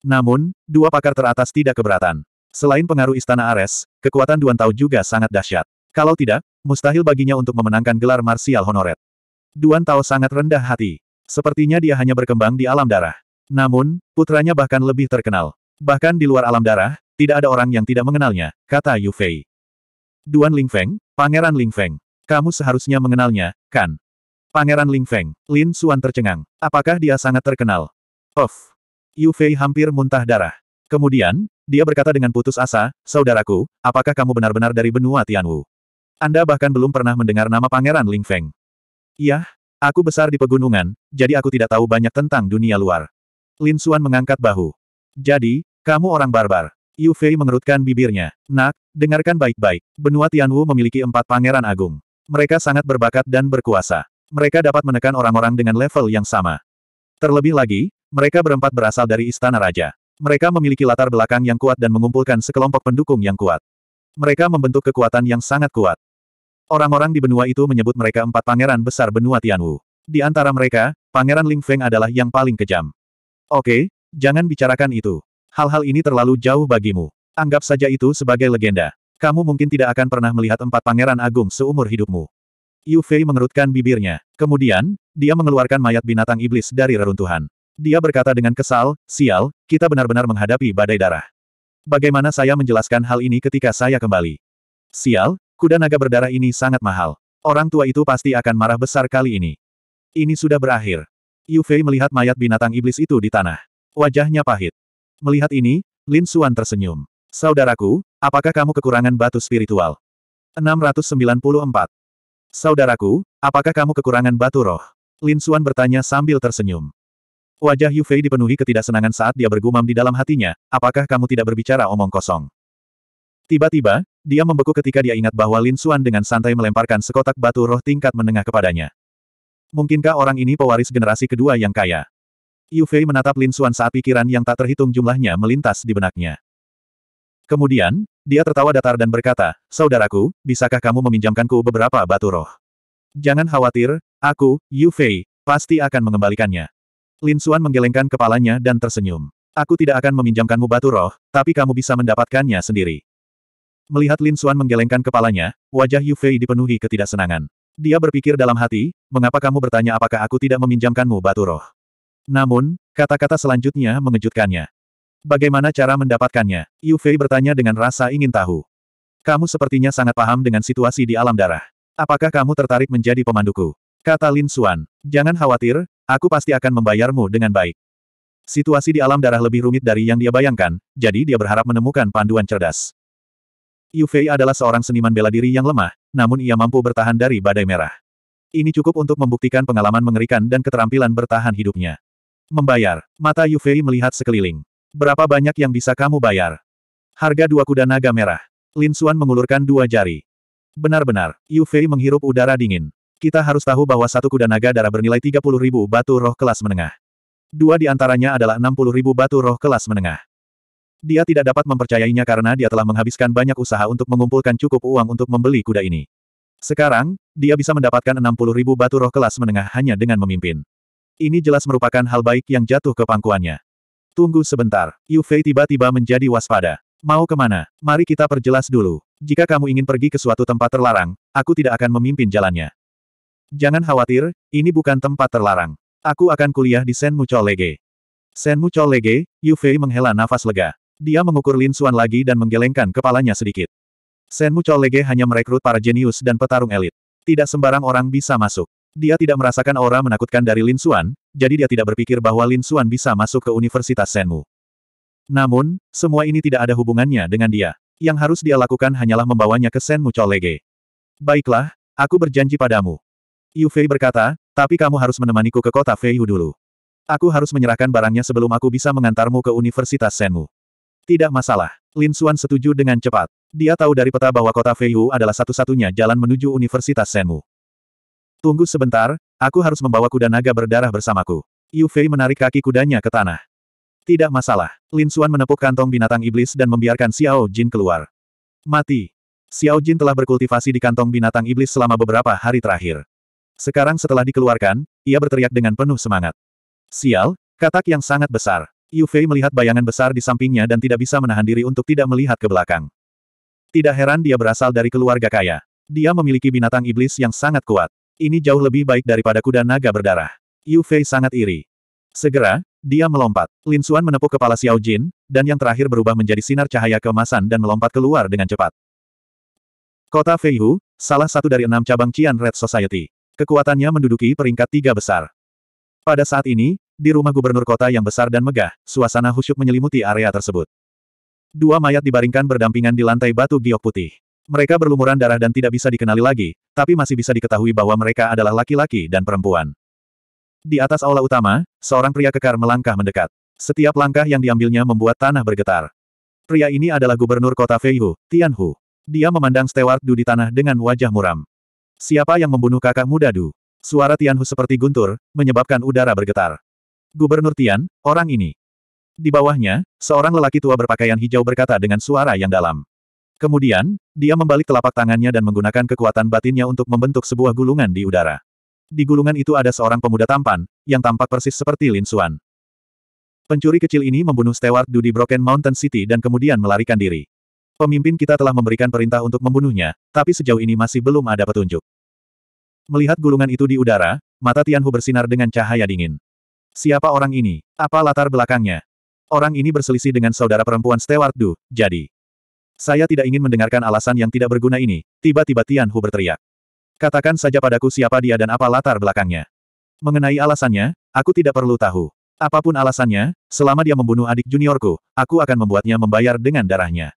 Namun, dua pakar teratas tidak keberatan. Selain pengaruh Istana Ares, kekuatan Duan Tao juga sangat dahsyat. Kalau tidak, mustahil baginya untuk memenangkan gelar Marsial Honoret. Duan Tao sangat rendah hati. Sepertinya dia hanya berkembang di alam darah. Namun, putranya bahkan lebih terkenal. Bahkan di luar alam darah, tidak ada orang yang tidak mengenalnya, kata Yu Fei. Duan Ling Feng, Pangeran Ling Feng. Kamu seharusnya mengenalnya, kan? Pangeran Ling Feng, Lin Xuan tercengang. Apakah dia sangat terkenal? Of. Yu Fei hampir muntah darah. Kemudian, dia berkata dengan putus asa, Saudaraku, apakah kamu benar-benar dari benua Tianwu? Anda bahkan belum pernah mendengar nama Pangeran Ling Feng. Yah, aku besar di pegunungan, jadi aku tidak tahu banyak tentang dunia luar. Lin Xuan mengangkat bahu. Jadi, kamu orang barbar. Yu Fei mengerutkan bibirnya. Nak, dengarkan baik-baik. Benua Tianwu memiliki empat pangeran agung. Mereka sangat berbakat dan berkuasa. Mereka dapat menekan orang-orang dengan level yang sama. Terlebih lagi, mereka berempat berasal dari Istana Raja. Mereka memiliki latar belakang yang kuat dan mengumpulkan sekelompok pendukung yang kuat. Mereka membentuk kekuatan yang sangat kuat. Orang-orang di benua itu menyebut mereka empat pangeran besar benua Tianwu. Di antara mereka, Pangeran Ling Feng adalah yang paling kejam. Oke, jangan bicarakan itu. Hal-hal ini terlalu jauh bagimu. Anggap saja itu sebagai legenda. Kamu mungkin tidak akan pernah melihat empat pangeran agung seumur hidupmu. Yu Fei mengerutkan bibirnya. Kemudian, dia mengeluarkan mayat binatang iblis dari reruntuhan. Dia berkata dengan kesal, sial, kita benar-benar menghadapi badai darah. Bagaimana saya menjelaskan hal ini ketika saya kembali? Sial, kuda naga berdarah ini sangat mahal. Orang tua itu pasti akan marah besar kali ini. Ini sudah berakhir. Yu Fei melihat mayat binatang iblis itu di tanah. Wajahnya pahit. Melihat ini, Lin Xuan tersenyum. Saudaraku, apakah kamu kekurangan batu spiritual? 694. Saudaraku, apakah kamu kekurangan batu roh? Lin Xuan bertanya sambil tersenyum. Wajah Yu Fei dipenuhi ketidaksenangan saat dia bergumam di dalam hatinya, apakah kamu tidak berbicara omong kosong? Tiba-tiba, dia membeku ketika dia ingat bahwa Lin Xuan dengan santai melemparkan sekotak batu roh tingkat menengah kepadanya. Mungkinkah orang ini pewaris generasi kedua yang kaya? Yu Fei menatap Lin Xuan saat pikiran yang tak terhitung jumlahnya melintas di benaknya. Kemudian, dia tertawa datar dan berkata, Saudaraku, bisakah kamu meminjamkanku beberapa batu roh? Jangan khawatir, aku, Yu Fei, pasti akan mengembalikannya. Lin Xuan menggelengkan kepalanya dan tersenyum. Aku tidak akan meminjamkanmu batu roh, tapi kamu bisa mendapatkannya sendiri. Melihat Lin Xuan menggelengkan kepalanya, wajah Yu Fei dipenuhi ketidaksenangan. Dia berpikir dalam hati, mengapa kamu bertanya apakah aku tidak meminjamkanmu batu roh? Namun, kata-kata selanjutnya mengejutkannya. Bagaimana cara mendapatkannya? Yu Fei bertanya dengan rasa ingin tahu. Kamu sepertinya sangat paham dengan situasi di alam darah. Apakah kamu tertarik menjadi pemanduku? Kata Lin Xuan. Jangan khawatir, aku pasti akan membayarmu dengan baik. Situasi di alam darah lebih rumit dari yang dia bayangkan, jadi dia berharap menemukan panduan cerdas. Yu Fei adalah seorang seniman bela diri yang lemah, namun ia mampu bertahan dari badai merah. Ini cukup untuk membuktikan pengalaman mengerikan dan keterampilan bertahan hidupnya. Membayar. Mata Yufei melihat sekeliling. Berapa banyak yang bisa kamu bayar? Harga dua kuda naga merah. Lin Xuan mengulurkan dua jari. Benar-benar, Yu Fei menghirup udara dingin. Kita harus tahu bahwa satu kuda naga darah bernilai 30 ribu batu roh kelas menengah. Dua di antaranya adalah 60 ribu batu roh kelas menengah. Dia tidak dapat mempercayainya karena dia telah menghabiskan banyak usaha untuk mengumpulkan cukup uang untuk membeli kuda ini. Sekarang, dia bisa mendapatkan 60 ribu batu roh kelas menengah hanya dengan memimpin. Ini jelas merupakan hal baik yang jatuh ke pangkuannya. Tunggu sebentar, Yu Fei tiba-tiba menjadi waspada. Mau kemana? Mari kita perjelas dulu. Jika kamu ingin pergi ke suatu tempat terlarang, aku tidak akan memimpin jalannya. Jangan khawatir, ini bukan tempat terlarang. Aku akan kuliah di Sen Mucho Lege. Sen Mucho Lege, Yu Fei menghela nafas lega. Dia mengukur Lin Xuan lagi dan menggelengkan kepalanya sedikit. Sen Mucho Lege hanya merekrut para jenius dan petarung elit. Tidak sembarang orang bisa masuk. Dia tidak merasakan aura menakutkan dari Lin Xuan, jadi dia tidak berpikir bahwa Lin Xuan bisa masuk ke Universitas Senmu. Namun, semua ini tidak ada hubungannya dengan dia. Yang harus dia lakukan hanyalah membawanya ke Senmu Cholege. Baiklah, aku berjanji padamu. Yu Fei berkata, tapi kamu harus menemaniku ke kota Feiyu dulu. Aku harus menyerahkan barangnya sebelum aku bisa mengantarmu ke Universitas Senmu. Tidak masalah. Lin Xuan setuju dengan cepat. Dia tahu dari peta bahwa kota Feiyu adalah satu-satunya jalan menuju Universitas Senmu. Tunggu sebentar, aku harus membawa kuda naga berdarah bersamaku. Yu Fei menarik kaki kudanya ke tanah. Tidak masalah. Lin Xuan menepuk kantong binatang iblis dan membiarkan Xiao Jin keluar. Mati. Xiao Jin telah berkultivasi di kantong binatang iblis selama beberapa hari terakhir. Sekarang setelah dikeluarkan, ia berteriak dengan penuh semangat. Sial, katak yang sangat besar. Yu Fei melihat bayangan besar di sampingnya dan tidak bisa menahan diri untuk tidak melihat ke belakang. Tidak heran dia berasal dari keluarga kaya. Dia memiliki binatang iblis yang sangat kuat. Ini jauh lebih baik daripada kuda naga berdarah. Yu Fei sangat iri. Segera, dia melompat. Lin Xuan menepuk kepala Xiao Jin, dan yang terakhir berubah menjadi sinar cahaya keemasan dan melompat keluar dengan cepat. Kota Feihu, salah satu dari enam cabang Cian Red Society. Kekuatannya menduduki peringkat tiga besar. Pada saat ini, di rumah gubernur kota yang besar dan megah, suasana khusyuk menyelimuti area tersebut. Dua mayat dibaringkan berdampingan di lantai batu giok putih. Mereka berlumuran darah dan tidak bisa dikenali lagi, tapi masih bisa diketahui bahwa mereka adalah laki-laki dan perempuan. Di atas aula utama, seorang pria kekar melangkah mendekat. Setiap langkah yang diambilnya membuat tanah bergetar. Pria ini adalah gubernur kota Feihu, Tianhu. Dia memandang Stewart Du di tanah dengan wajah muram. Siapa yang membunuh kakak muda Du? Suara Tianhu seperti guntur, menyebabkan udara bergetar. Gubernur Tian, orang ini. Di bawahnya, seorang lelaki tua berpakaian hijau berkata dengan suara yang dalam. Kemudian, dia membalik telapak tangannya dan menggunakan kekuatan batinnya untuk membentuk sebuah gulungan di udara. Di gulungan itu ada seorang pemuda tampan, yang tampak persis seperti Lin Xuan. Pencuri kecil ini membunuh Stewart Du di Broken Mountain City dan kemudian melarikan diri. Pemimpin kita telah memberikan perintah untuk membunuhnya, tapi sejauh ini masih belum ada petunjuk. Melihat gulungan itu di udara, mata Tianhu bersinar dengan cahaya dingin. Siapa orang ini? Apa latar belakangnya? Orang ini berselisih dengan saudara perempuan Stewart Du, jadi... Saya tidak ingin mendengarkan alasan yang tidak berguna ini, tiba-tiba Tian Hu berteriak. Katakan saja padaku siapa dia dan apa latar belakangnya. Mengenai alasannya, aku tidak perlu tahu. Apapun alasannya, selama dia membunuh adik juniorku, aku akan membuatnya membayar dengan darahnya.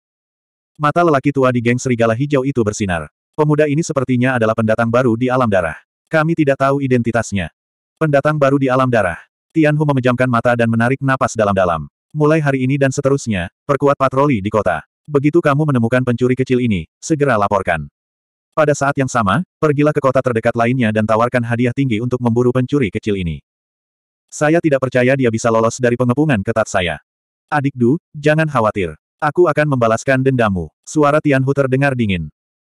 Mata lelaki tua di geng serigala hijau itu bersinar. Pemuda ini sepertinya adalah pendatang baru di alam darah. Kami tidak tahu identitasnya. Pendatang baru di alam darah. Tian Hu memejamkan mata dan menarik napas dalam-dalam. Mulai hari ini dan seterusnya, perkuat patroli di kota. Begitu kamu menemukan pencuri kecil ini, segera laporkan. Pada saat yang sama, pergilah ke kota terdekat lainnya dan tawarkan hadiah tinggi untuk memburu pencuri kecil ini. Saya tidak percaya dia bisa lolos dari pengepungan ketat saya. Adik Du, jangan khawatir. Aku akan membalaskan dendammu. Suara Tianhu terdengar dingin.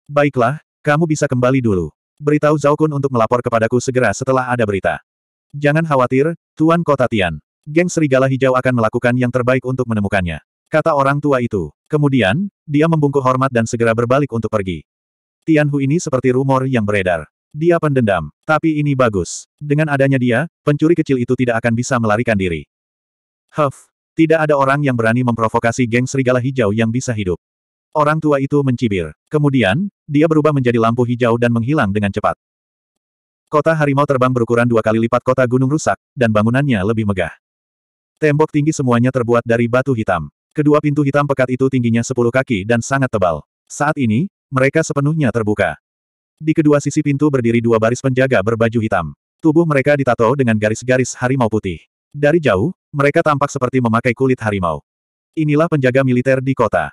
Baiklah, kamu bisa kembali dulu. Beritahu Zhao Kun untuk melapor kepadaku segera setelah ada berita. Jangan khawatir, Tuan Kota Tian. Geng Serigala Hijau akan melakukan yang terbaik untuk menemukannya. Kata orang tua itu. Kemudian, dia membungkuk hormat dan segera berbalik untuk pergi. Tianhu ini seperti rumor yang beredar. Dia pendendam, tapi ini bagus. Dengan adanya dia, pencuri kecil itu tidak akan bisa melarikan diri. Huff, tidak ada orang yang berani memprovokasi geng serigala hijau yang bisa hidup. Orang tua itu mencibir. Kemudian, dia berubah menjadi lampu hijau dan menghilang dengan cepat. Kota harimau terbang berukuran dua kali lipat kota gunung rusak, dan bangunannya lebih megah. Tembok tinggi semuanya terbuat dari batu hitam. Kedua pintu hitam pekat itu tingginya 10 kaki dan sangat tebal. Saat ini, mereka sepenuhnya terbuka. Di kedua sisi pintu berdiri dua baris penjaga berbaju hitam. Tubuh mereka ditato dengan garis-garis harimau putih. Dari jauh, mereka tampak seperti memakai kulit harimau. Inilah penjaga militer di kota.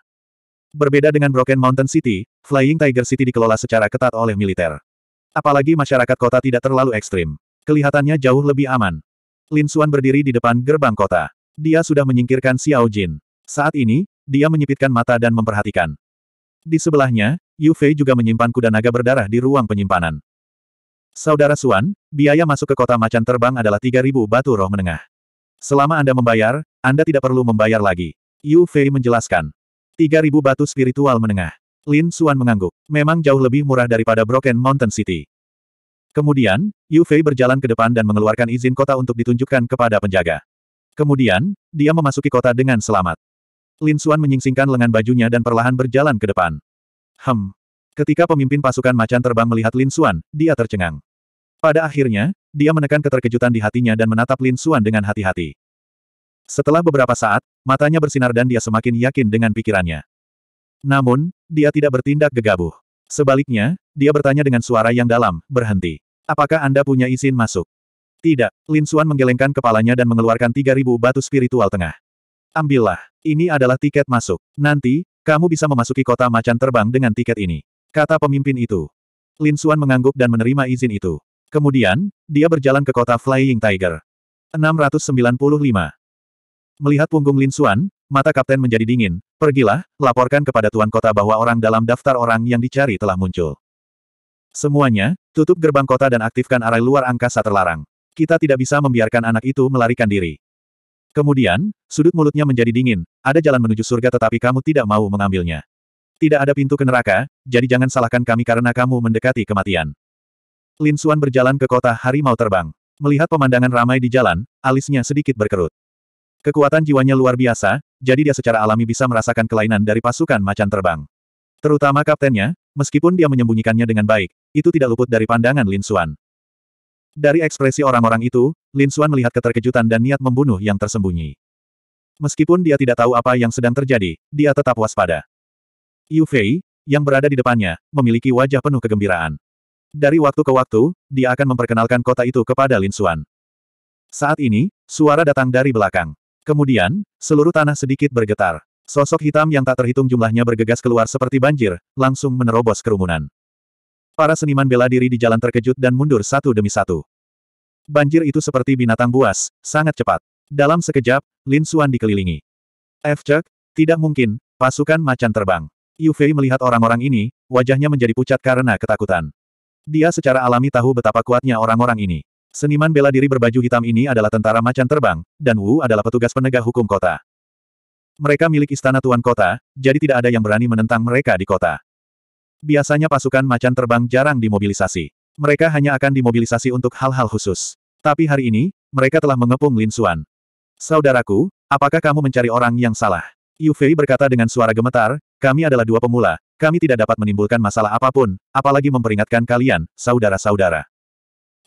Berbeda dengan Broken Mountain City, Flying Tiger City dikelola secara ketat oleh militer. Apalagi masyarakat kota tidak terlalu ekstrim. Kelihatannya jauh lebih aman. Lin Xuan berdiri di depan gerbang kota. Dia sudah menyingkirkan Xiao Jin. Saat ini, dia menyipitkan mata dan memperhatikan. Di sebelahnya, Yu Fei juga menyimpan kuda naga berdarah di ruang penyimpanan. Saudara Suan, biaya masuk ke kota macan terbang adalah 3.000 batu roh menengah. Selama Anda membayar, Anda tidak perlu membayar lagi. Yu Fei menjelaskan. 3.000 batu spiritual menengah. Lin Suan mengangguk. Memang jauh lebih murah daripada Broken Mountain City. Kemudian, Yu Fei berjalan ke depan dan mengeluarkan izin kota untuk ditunjukkan kepada penjaga. Kemudian, dia memasuki kota dengan selamat. Lin Suan menyingsingkan lengan bajunya dan perlahan berjalan ke depan. Hem. Ketika pemimpin pasukan macan terbang melihat Lin Suan, dia tercengang. Pada akhirnya, dia menekan keterkejutan di hatinya dan menatap Lin Suan dengan hati-hati. Setelah beberapa saat, matanya bersinar dan dia semakin yakin dengan pikirannya. Namun, dia tidak bertindak gegabah. Sebaliknya, dia bertanya dengan suara yang dalam, berhenti. Apakah Anda punya izin masuk? Tidak, Lin Suan menggelengkan kepalanya dan mengeluarkan 3000 batu spiritual tengah. Ambillah. Ini adalah tiket masuk. Nanti, kamu bisa memasuki kota macan terbang dengan tiket ini. Kata pemimpin itu. Lin Suan mengangguk dan menerima izin itu. Kemudian, dia berjalan ke kota Flying Tiger. 695. Melihat punggung Lin Suan, mata kapten menjadi dingin. Pergilah, laporkan kepada tuan kota bahwa orang dalam daftar orang yang dicari telah muncul. Semuanya, tutup gerbang kota dan aktifkan arai luar angkasa terlarang. Kita tidak bisa membiarkan anak itu melarikan diri. Kemudian, sudut mulutnya menjadi dingin, ada jalan menuju surga tetapi kamu tidak mau mengambilnya. Tidak ada pintu ke neraka, jadi jangan salahkan kami karena kamu mendekati kematian. Lin Xuan berjalan ke kota harimau terbang. Melihat pemandangan ramai di jalan, alisnya sedikit berkerut. Kekuatan jiwanya luar biasa, jadi dia secara alami bisa merasakan kelainan dari pasukan macan terbang. Terutama kaptennya, meskipun dia menyembunyikannya dengan baik, itu tidak luput dari pandangan Lin Xuan. Dari ekspresi orang-orang itu, Lin Xuan melihat keterkejutan dan niat membunuh yang tersembunyi. Meskipun dia tidak tahu apa yang sedang terjadi, dia tetap waspada. Yu Fei, yang berada di depannya, memiliki wajah penuh kegembiraan. Dari waktu ke waktu, dia akan memperkenalkan kota itu kepada Lin Xuan. Saat ini, suara datang dari belakang. Kemudian, seluruh tanah sedikit bergetar. Sosok hitam yang tak terhitung jumlahnya bergegas keluar seperti banjir, langsung menerobos kerumunan. Para seniman bela diri di jalan terkejut dan mundur satu demi satu. Banjir itu seperti binatang buas, sangat cepat. Dalam sekejap, Lin Xuan dikelilingi. Chuck, tidak mungkin, pasukan macan terbang. Yu Fei melihat orang-orang ini, wajahnya menjadi pucat karena ketakutan. Dia secara alami tahu betapa kuatnya orang-orang ini. Seniman bela diri berbaju hitam ini adalah tentara macan terbang, dan Wu adalah petugas penegak hukum kota. Mereka milik istana tuan kota, jadi tidak ada yang berani menentang mereka di kota. Biasanya pasukan macan terbang jarang dimobilisasi. Mereka hanya akan dimobilisasi untuk hal-hal khusus. Tapi hari ini, mereka telah mengepung Lin Xuan. Saudaraku, apakah kamu mencari orang yang salah? Yu Fei berkata dengan suara gemetar, kami adalah dua pemula, kami tidak dapat menimbulkan masalah apapun, apalagi memperingatkan kalian, saudara-saudara.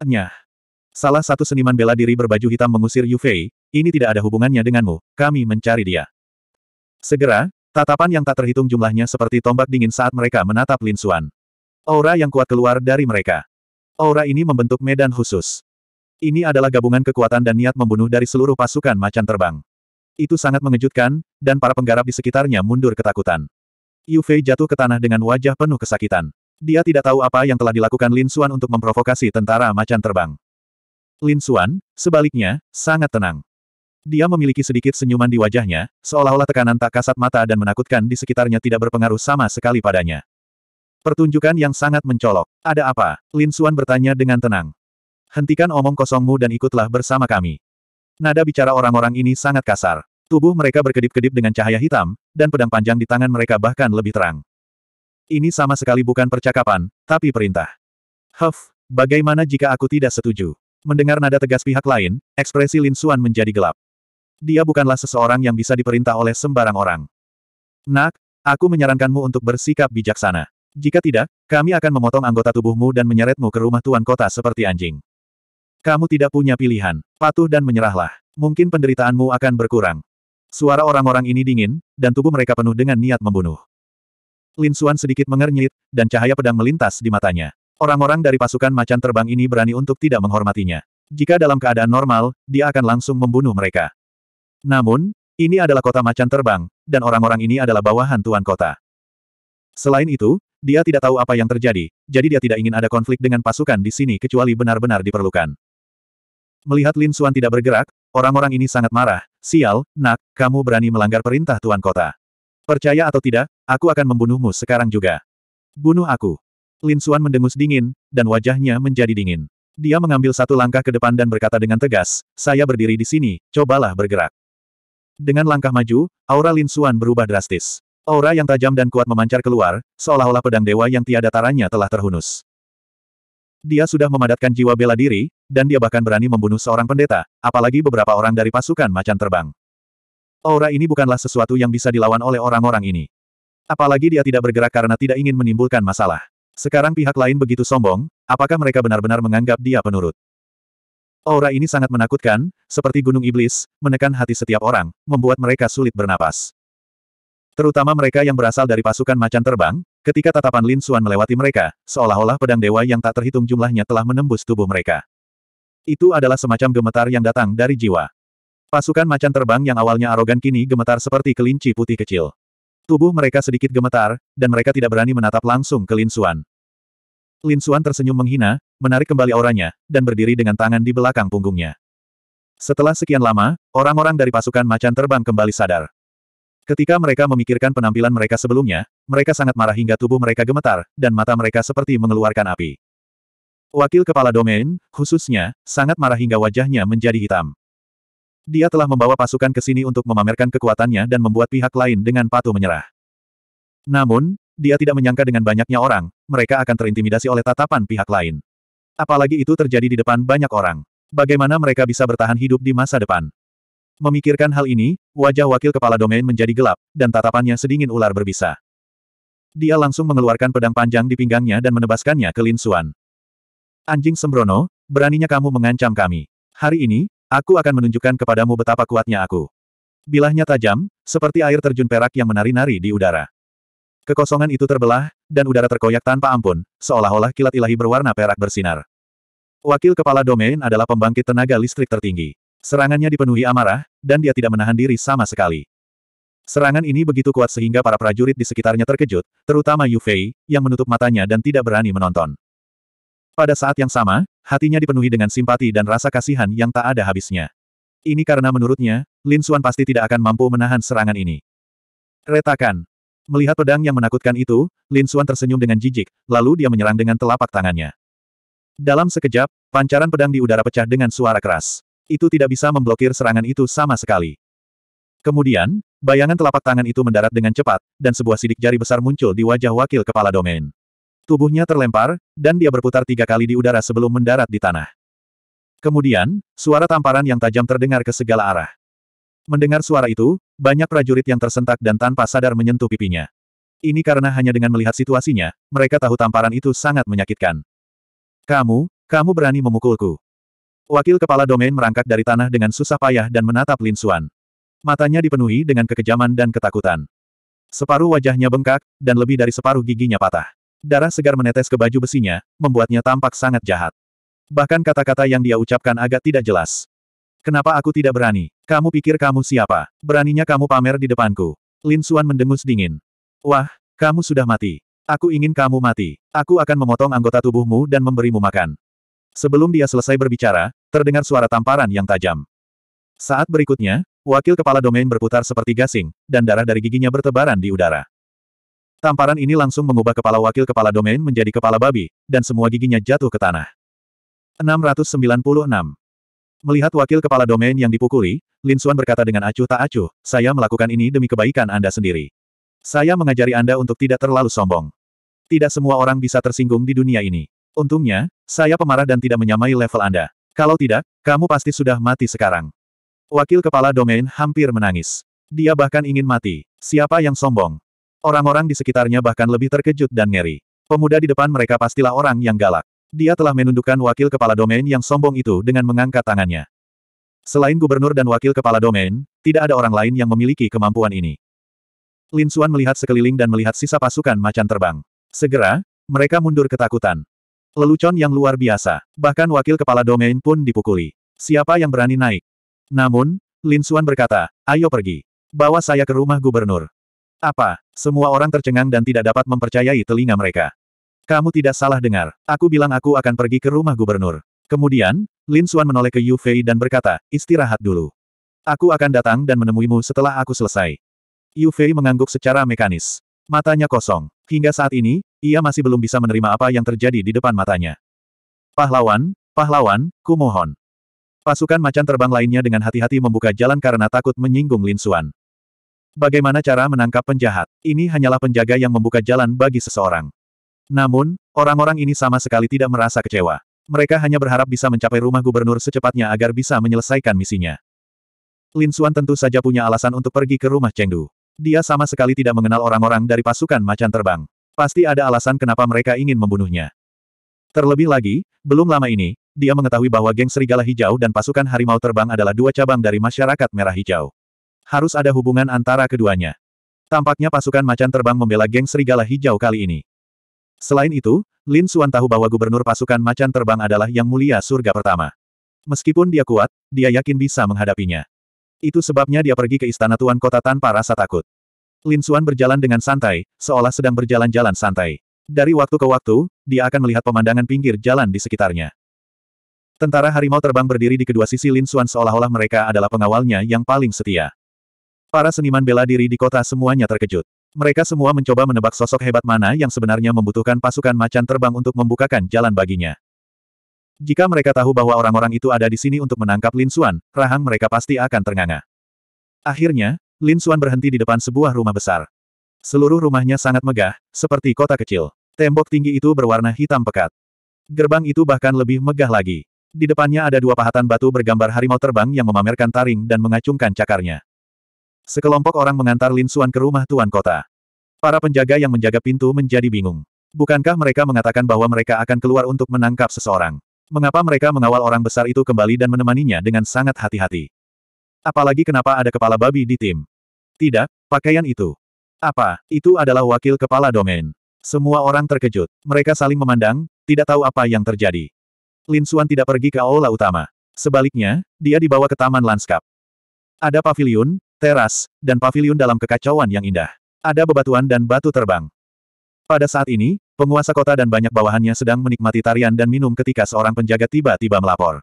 Nyah. Salah satu seniman bela diri berbaju hitam mengusir Yu Fei, ini tidak ada hubungannya denganmu, kami mencari dia. Segera, Tatapan yang tak terhitung jumlahnya seperti tombak dingin saat mereka menatap Lin Xuan. Aura yang kuat keluar dari mereka. Aura ini membentuk medan khusus. Ini adalah gabungan kekuatan dan niat membunuh dari seluruh pasukan macan terbang. Itu sangat mengejutkan, dan para penggarap di sekitarnya mundur ketakutan. Yu Fei jatuh ke tanah dengan wajah penuh kesakitan. Dia tidak tahu apa yang telah dilakukan Lin Xuan untuk memprovokasi tentara macan terbang. Lin Xuan, sebaliknya, sangat tenang. Dia memiliki sedikit senyuman di wajahnya, seolah-olah tekanan tak kasat mata dan menakutkan di sekitarnya tidak berpengaruh sama sekali padanya. Pertunjukan yang sangat mencolok. Ada apa? Lin Suan bertanya dengan tenang. Hentikan omong kosongmu dan ikutlah bersama kami. Nada bicara orang-orang ini sangat kasar. Tubuh mereka berkedip-kedip dengan cahaya hitam, dan pedang panjang di tangan mereka bahkan lebih terang. Ini sama sekali bukan percakapan, tapi perintah. Huff, bagaimana jika aku tidak setuju? Mendengar nada tegas pihak lain, ekspresi Lin Suan menjadi gelap. Dia bukanlah seseorang yang bisa diperintah oleh sembarang orang. Nak, aku menyarankanmu untuk bersikap bijaksana. Jika tidak, kami akan memotong anggota tubuhmu dan menyeretmu ke rumah tuan kota seperti anjing. Kamu tidak punya pilihan. Patuh dan menyerahlah. Mungkin penderitaanmu akan berkurang. Suara orang-orang ini dingin, dan tubuh mereka penuh dengan niat membunuh. Lin Xuan sedikit mengernyit, dan cahaya pedang melintas di matanya. Orang-orang dari pasukan macan terbang ini berani untuk tidak menghormatinya. Jika dalam keadaan normal, dia akan langsung membunuh mereka. Namun, ini adalah kota macan terbang, dan orang-orang ini adalah bawahan tuan kota. Selain itu, dia tidak tahu apa yang terjadi, jadi dia tidak ingin ada konflik dengan pasukan di sini kecuali benar-benar diperlukan. Melihat Lin Xuan tidak bergerak, orang-orang ini sangat marah. Sial, nak, kamu berani melanggar perintah tuan kota. Percaya atau tidak, aku akan membunuhmu sekarang juga. Bunuh aku. Lin Xuan mendengus dingin, dan wajahnya menjadi dingin. Dia mengambil satu langkah ke depan dan berkata dengan tegas, saya berdiri di sini, cobalah bergerak. Dengan langkah maju, aura Lin Xuan berubah drastis. Aura yang tajam dan kuat memancar keluar, seolah-olah pedang dewa yang tiada taranya telah terhunus. Dia sudah memadatkan jiwa bela diri, dan dia bahkan berani membunuh seorang pendeta, apalagi beberapa orang dari pasukan macan terbang. Aura ini bukanlah sesuatu yang bisa dilawan oleh orang-orang ini. Apalagi dia tidak bergerak karena tidak ingin menimbulkan masalah. Sekarang pihak lain begitu sombong, apakah mereka benar-benar menganggap dia penurut? Aura ini sangat menakutkan, seperti gunung iblis, menekan hati setiap orang, membuat mereka sulit bernapas. Terutama mereka yang berasal dari pasukan macan terbang, ketika tatapan Lin Xuan melewati mereka, seolah-olah pedang dewa yang tak terhitung jumlahnya telah menembus tubuh mereka. Itu adalah semacam gemetar yang datang dari jiwa. Pasukan macan terbang yang awalnya arogan kini gemetar seperti kelinci putih kecil. Tubuh mereka sedikit gemetar, dan mereka tidak berani menatap langsung ke Lin Xuan. Lin Suan tersenyum menghina, menarik kembali auranya, dan berdiri dengan tangan di belakang punggungnya. Setelah sekian lama, orang-orang dari pasukan macan terbang kembali sadar. Ketika mereka memikirkan penampilan mereka sebelumnya, mereka sangat marah hingga tubuh mereka gemetar, dan mata mereka seperti mengeluarkan api. Wakil kepala domain, khususnya, sangat marah hingga wajahnya menjadi hitam. Dia telah membawa pasukan ke sini untuk memamerkan kekuatannya dan membuat pihak lain dengan patuh menyerah. Namun, dia tidak menyangka dengan banyaknya orang, mereka akan terintimidasi oleh tatapan pihak lain. Apalagi itu terjadi di depan banyak orang. Bagaimana mereka bisa bertahan hidup di masa depan? Memikirkan hal ini, wajah wakil kepala domain menjadi gelap, dan tatapannya sedingin ular berbisa. Dia langsung mengeluarkan pedang panjang di pinggangnya dan menebaskannya ke Lin Xuan. Anjing sembrono, beraninya kamu mengancam kami. Hari ini, aku akan menunjukkan kepadamu betapa kuatnya aku. Bilahnya tajam, seperti air terjun perak yang menari-nari di udara. Kekosongan itu terbelah, dan udara terkoyak tanpa ampun, seolah-olah kilat ilahi berwarna perak bersinar. Wakil kepala domain adalah pembangkit tenaga listrik tertinggi. Serangannya dipenuhi amarah, dan dia tidak menahan diri sama sekali. Serangan ini begitu kuat sehingga para prajurit di sekitarnya terkejut, terutama Yu Fei, yang menutup matanya dan tidak berani menonton. Pada saat yang sama, hatinya dipenuhi dengan simpati dan rasa kasihan yang tak ada habisnya. Ini karena menurutnya, Lin Xuan pasti tidak akan mampu menahan serangan ini. Retakan. Melihat pedang yang menakutkan itu, Lin Xuan tersenyum dengan jijik, lalu dia menyerang dengan telapak tangannya. Dalam sekejap, pancaran pedang di udara pecah dengan suara keras. Itu tidak bisa memblokir serangan itu sama sekali. Kemudian, bayangan telapak tangan itu mendarat dengan cepat, dan sebuah sidik jari besar muncul di wajah wakil kepala domain. Tubuhnya terlempar, dan dia berputar tiga kali di udara sebelum mendarat di tanah. Kemudian, suara tamparan yang tajam terdengar ke segala arah. Mendengar suara itu, banyak prajurit yang tersentak dan tanpa sadar menyentuh pipinya. Ini karena hanya dengan melihat situasinya, mereka tahu tamparan itu sangat menyakitkan. Kamu, kamu berani memukulku. Wakil kepala domain merangkak dari tanah dengan susah payah dan menatap Lin Suan. Matanya dipenuhi dengan kekejaman dan ketakutan. Separuh wajahnya bengkak, dan lebih dari separuh giginya patah. Darah segar menetes ke baju besinya, membuatnya tampak sangat jahat. Bahkan kata-kata yang dia ucapkan agak tidak jelas. Kenapa aku tidak berani? Kamu pikir kamu siapa? Beraninya kamu pamer di depanku. Lin Suan mendengus dingin. Wah, kamu sudah mati. Aku ingin kamu mati. Aku akan memotong anggota tubuhmu dan memberimu makan. Sebelum dia selesai berbicara, terdengar suara tamparan yang tajam. Saat berikutnya, wakil kepala domain berputar seperti gasing, dan darah dari giginya bertebaran di udara. Tamparan ini langsung mengubah kepala wakil kepala domain menjadi kepala babi, dan semua giginya jatuh ke tanah. 696 Melihat wakil kepala domain yang dipukuli, Lin Suan berkata dengan acuh tak acuh, saya melakukan ini demi kebaikan Anda sendiri. Saya mengajari Anda untuk tidak terlalu sombong. Tidak semua orang bisa tersinggung di dunia ini. Untungnya, saya pemarah dan tidak menyamai level Anda. Kalau tidak, kamu pasti sudah mati sekarang. Wakil kepala domain hampir menangis. Dia bahkan ingin mati. Siapa yang sombong? Orang-orang di sekitarnya bahkan lebih terkejut dan ngeri. Pemuda di depan mereka pastilah orang yang galak. Dia telah menundukkan wakil kepala domain yang sombong itu dengan mengangkat tangannya. Selain gubernur dan wakil kepala domain, tidak ada orang lain yang memiliki kemampuan ini. Lin Suan melihat sekeliling dan melihat sisa pasukan macan terbang. Segera, mereka mundur ketakutan. Lelucon yang luar biasa, bahkan wakil kepala domain pun dipukuli. Siapa yang berani naik? Namun, Lin Suan berkata, ayo pergi. Bawa saya ke rumah gubernur. Apa? Semua orang tercengang dan tidak dapat mempercayai telinga mereka. Kamu tidak salah dengar. Aku bilang aku akan pergi ke rumah gubernur. Kemudian, Lin Xuan menoleh ke Yu Fei dan berkata, istirahat dulu. Aku akan datang dan menemuimu setelah aku selesai. Yu Fei mengangguk secara mekanis. Matanya kosong. Hingga saat ini, ia masih belum bisa menerima apa yang terjadi di depan matanya. Pahlawan, pahlawan, kumohon. Pasukan macan terbang lainnya dengan hati-hati membuka jalan karena takut menyinggung Lin Xuan. Bagaimana cara menangkap penjahat? Ini hanyalah penjaga yang membuka jalan bagi seseorang. Namun, orang-orang ini sama sekali tidak merasa kecewa. Mereka hanya berharap bisa mencapai rumah gubernur secepatnya agar bisa menyelesaikan misinya. Lin Xuan tentu saja punya alasan untuk pergi ke rumah Chengdu. Dia sama sekali tidak mengenal orang-orang dari pasukan macan terbang. Pasti ada alasan kenapa mereka ingin membunuhnya. Terlebih lagi, belum lama ini, dia mengetahui bahwa geng serigala hijau dan pasukan harimau terbang adalah dua cabang dari masyarakat merah hijau. Harus ada hubungan antara keduanya. Tampaknya pasukan macan terbang membela geng serigala hijau kali ini. Selain itu, Lin Xuan tahu bahwa gubernur pasukan macan terbang adalah yang mulia surga pertama. Meskipun dia kuat, dia yakin bisa menghadapinya. Itu sebabnya dia pergi ke istana tuan kota tanpa rasa takut. Lin Xuan berjalan dengan santai, seolah sedang berjalan-jalan santai. Dari waktu ke waktu, dia akan melihat pemandangan pinggir jalan di sekitarnya. Tentara harimau terbang berdiri di kedua sisi Lin Xuan seolah-olah mereka adalah pengawalnya yang paling setia. Para seniman bela diri di kota semuanya terkejut. Mereka semua mencoba menebak sosok hebat mana yang sebenarnya membutuhkan pasukan macan terbang untuk membukakan jalan baginya. Jika mereka tahu bahwa orang-orang itu ada di sini untuk menangkap Lin Xuan, rahang mereka pasti akan ternganga. Akhirnya, Lin Xuan berhenti di depan sebuah rumah besar. Seluruh rumahnya sangat megah, seperti kota kecil. Tembok tinggi itu berwarna hitam pekat. Gerbang itu bahkan lebih megah lagi. Di depannya ada dua pahatan batu bergambar harimau terbang yang memamerkan taring dan mengacungkan cakarnya. Sekelompok orang mengantar Lin Suan ke rumah tuan kota. Para penjaga yang menjaga pintu menjadi bingung. Bukankah mereka mengatakan bahwa mereka akan keluar untuk menangkap seseorang? Mengapa mereka mengawal orang besar itu kembali dan menemaninya dengan sangat hati-hati? Apalagi kenapa ada kepala babi di tim? Tidak, pakaian itu. Apa, itu adalah wakil kepala domain. Semua orang terkejut. Mereka saling memandang, tidak tahu apa yang terjadi. Lin Suan tidak pergi ke aula utama. Sebaliknya, dia dibawa ke taman lanskap. Ada pavilion, teras, dan pavilion dalam kekacauan yang indah. Ada bebatuan dan batu terbang. Pada saat ini, penguasa kota dan banyak bawahannya sedang menikmati tarian dan minum ketika seorang penjaga tiba-tiba melapor.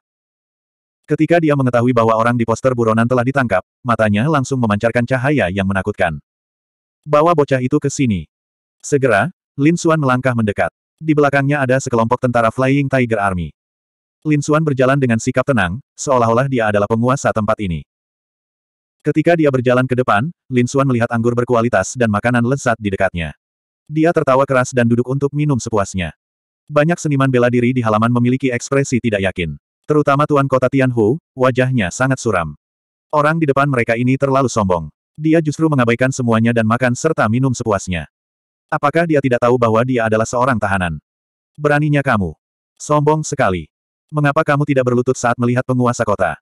Ketika dia mengetahui bahwa orang di poster buronan telah ditangkap, matanya langsung memancarkan cahaya yang menakutkan. Bawa bocah itu ke sini. Segera, Lin Xuan melangkah mendekat. Di belakangnya ada sekelompok tentara Flying Tiger Army. Lin Xuan berjalan dengan sikap tenang, seolah-olah dia adalah penguasa tempat ini. Ketika dia berjalan ke depan, Lin Xuan melihat anggur berkualitas dan makanan lezat di dekatnya. Dia tertawa keras dan duduk untuk minum sepuasnya. Banyak seniman bela diri di halaman memiliki ekspresi tidak yakin. Terutama Tuan Kota Tianhu, wajahnya sangat suram. Orang di depan mereka ini terlalu sombong. Dia justru mengabaikan semuanya dan makan serta minum sepuasnya. Apakah dia tidak tahu bahwa dia adalah seorang tahanan? Beraninya kamu. Sombong sekali. Mengapa kamu tidak berlutut saat melihat penguasa kota?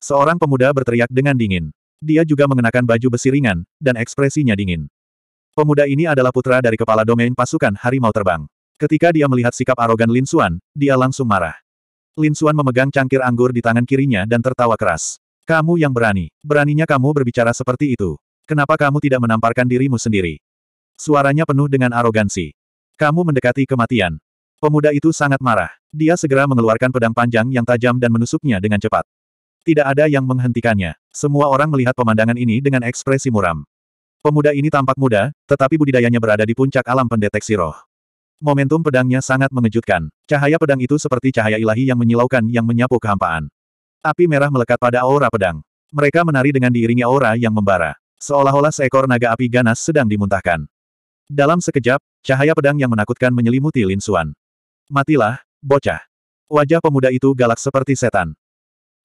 Seorang pemuda berteriak dengan dingin. Dia juga mengenakan baju besi ringan, dan ekspresinya dingin. Pemuda ini adalah putra dari kepala domain pasukan Harimau Terbang. Ketika dia melihat sikap arogan Lin Xuan, dia langsung marah. Lin Xuan memegang cangkir anggur di tangan kirinya dan tertawa keras. Kamu yang berani. Beraninya kamu berbicara seperti itu. Kenapa kamu tidak menamparkan dirimu sendiri? Suaranya penuh dengan arogansi. Kamu mendekati kematian. Pemuda itu sangat marah. Dia segera mengeluarkan pedang panjang yang tajam dan menusuknya dengan cepat. Tidak ada yang menghentikannya. Semua orang melihat pemandangan ini dengan ekspresi muram. Pemuda ini tampak muda, tetapi budidayanya berada di puncak alam pendeteksi roh. Momentum pedangnya sangat mengejutkan. Cahaya pedang itu seperti cahaya ilahi yang menyilaukan yang menyapu kehampaan. Api merah melekat pada aura pedang. Mereka menari dengan diiringi aura yang membara. Seolah-olah seekor naga api ganas sedang dimuntahkan. Dalam sekejap, cahaya pedang yang menakutkan menyelimuti Lin Suan. Matilah, bocah. Wajah pemuda itu galak seperti setan.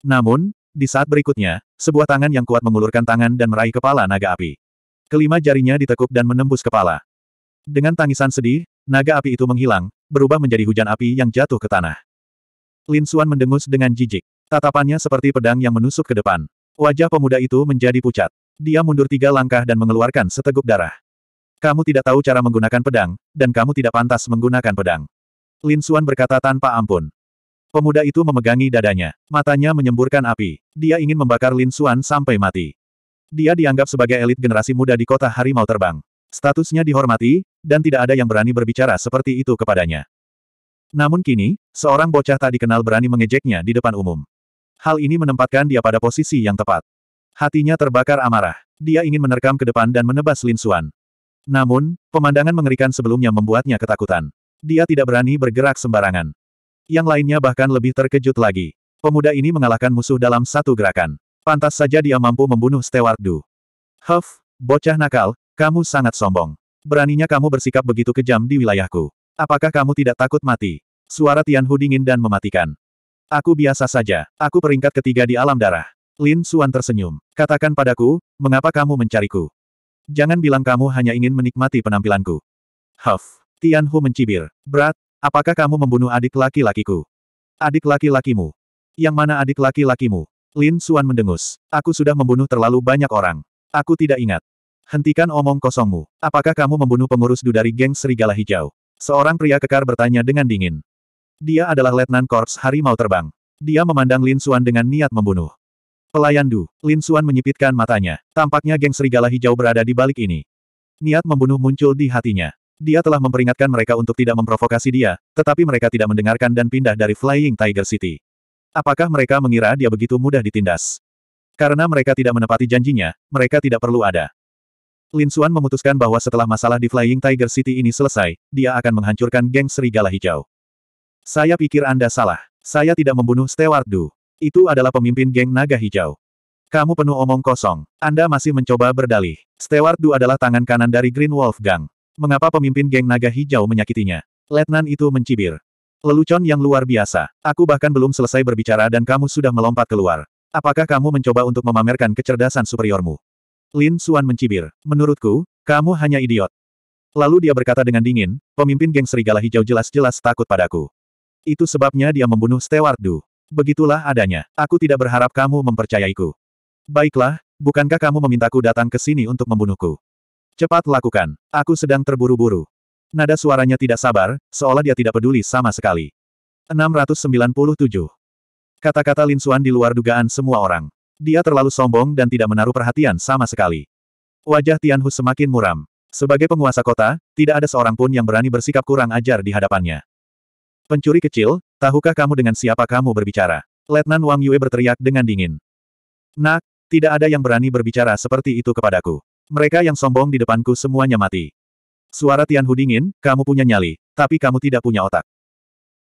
Namun, di saat berikutnya, sebuah tangan yang kuat mengulurkan tangan dan meraih kepala naga api. Kelima jarinya ditekuk dan menembus kepala. Dengan tangisan sedih, naga api itu menghilang, berubah menjadi hujan api yang jatuh ke tanah. Lin Suan mendengus dengan jijik. Tatapannya seperti pedang yang menusuk ke depan. Wajah pemuda itu menjadi pucat. Dia mundur tiga langkah dan mengeluarkan seteguk darah. Kamu tidak tahu cara menggunakan pedang, dan kamu tidak pantas menggunakan pedang. Lin Suan berkata tanpa ampun. Pemuda itu memegangi dadanya. Matanya menyemburkan api. Dia ingin membakar Lin Xuan sampai mati. Dia dianggap sebagai elit generasi muda di kota Harimau Terbang. Statusnya dihormati, dan tidak ada yang berani berbicara seperti itu kepadanya. Namun kini, seorang bocah tak dikenal berani mengejeknya di depan umum. Hal ini menempatkan dia pada posisi yang tepat. Hatinya terbakar amarah. Dia ingin menerkam ke depan dan menebas Lin Xuan. Namun, pemandangan mengerikan sebelumnya membuatnya ketakutan. Dia tidak berani bergerak sembarangan. Yang lainnya bahkan lebih terkejut lagi. Pemuda ini mengalahkan musuh dalam satu gerakan. Pantas saja dia mampu membunuh Stewart Du. Huff, bocah nakal, kamu sangat sombong. Beraninya kamu bersikap begitu kejam di wilayahku. Apakah kamu tidak takut mati? Suara Tianhu dingin dan mematikan. Aku biasa saja. Aku peringkat ketiga di alam darah. Lin Suan tersenyum. Katakan padaku, mengapa kamu mencariku? Jangan bilang kamu hanya ingin menikmati penampilanku. Huff. Tianhu mencibir. Berat, Apakah kamu membunuh adik laki-lakiku? Adik laki-lakimu? Yang mana adik laki-lakimu? Lin Suan mendengus. Aku sudah membunuh terlalu banyak orang. Aku tidak ingat. Hentikan omong kosongmu. Apakah kamu membunuh pengurus dari geng Serigala Hijau? Seorang pria kekar bertanya dengan dingin. Dia adalah Letnan Korps Harimau Terbang. Dia memandang Lin Suan dengan niat membunuh. Pelayan Du. Lin Suan menyipitkan matanya. Tampaknya geng Serigala Hijau berada di balik ini. Niat membunuh muncul di hatinya. Dia telah memperingatkan mereka untuk tidak memprovokasi dia, tetapi mereka tidak mendengarkan dan pindah dari Flying Tiger City. Apakah mereka mengira dia begitu mudah ditindas? Karena mereka tidak menepati janjinya, mereka tidak perlu ada. Lin Xuan memutuskan bahwa setelah masalah di Flying Tiger City ini selesai, dia akan menghancurkan geng serigala hijau. Saya pikir Anda salah. Saya tidak membunuh Stewart Du. Itu adalah pemimpin geng naga hijau. Kamu penuh omong kosong. Anda masih mencoba berdalih. Stewart Du adalah tangan kanan dari Green Wolf Gang. Mengapa pemimpin geng naga hijau menyakitinya? Letnan itu mencibir. Lelucon yang luar biasa. Aku bahkan belum selesai berbicara dan kamu sudah melompat keluar. Apakah kamu mencoba untuk memamerkan kecerdasan superiormu? Lin Suan mencibir. Menurutku, kamu hanya idiot. Lalu dia berkata dengan dingin, pemimpin geng serigala hijau jelas-jelas takut padaku. Itu sebabnya dia membunuh Stewart Du. Begitulah adanya. Aku tidak berharap kamu mempercayaiku. Baiklah, bukankah kamu memintaku datang ke sini untuk membunuhku? Cepat lakukan. Aku sedang terburu-buru. Nada suaranya tidak sabar, seolah dia tidak peduli sama sekali. 697. Kata-kata Lin Suan di luar dugaan semua orang. Dia terlalu sombong dan tidak menaruh perhatian sama sekali. Wajah Tianhu semakin muram. Sebagai penguasa kota, tidak ada seorang pun yang berani bersikap kurang ajar di hadapannya. Pencuri kecil, tahukah kamu dengan siapa kamu berbicara? Letnan Wang Yue berteriak dengan dingin. Nak, tidak ada yang berani berbicara seperti itu kepadaku. Mereka yang sombong di depanku semuanya mati. Suara Tianhu dingin, kamu punya nyali, tapi kamu tidak punya otak.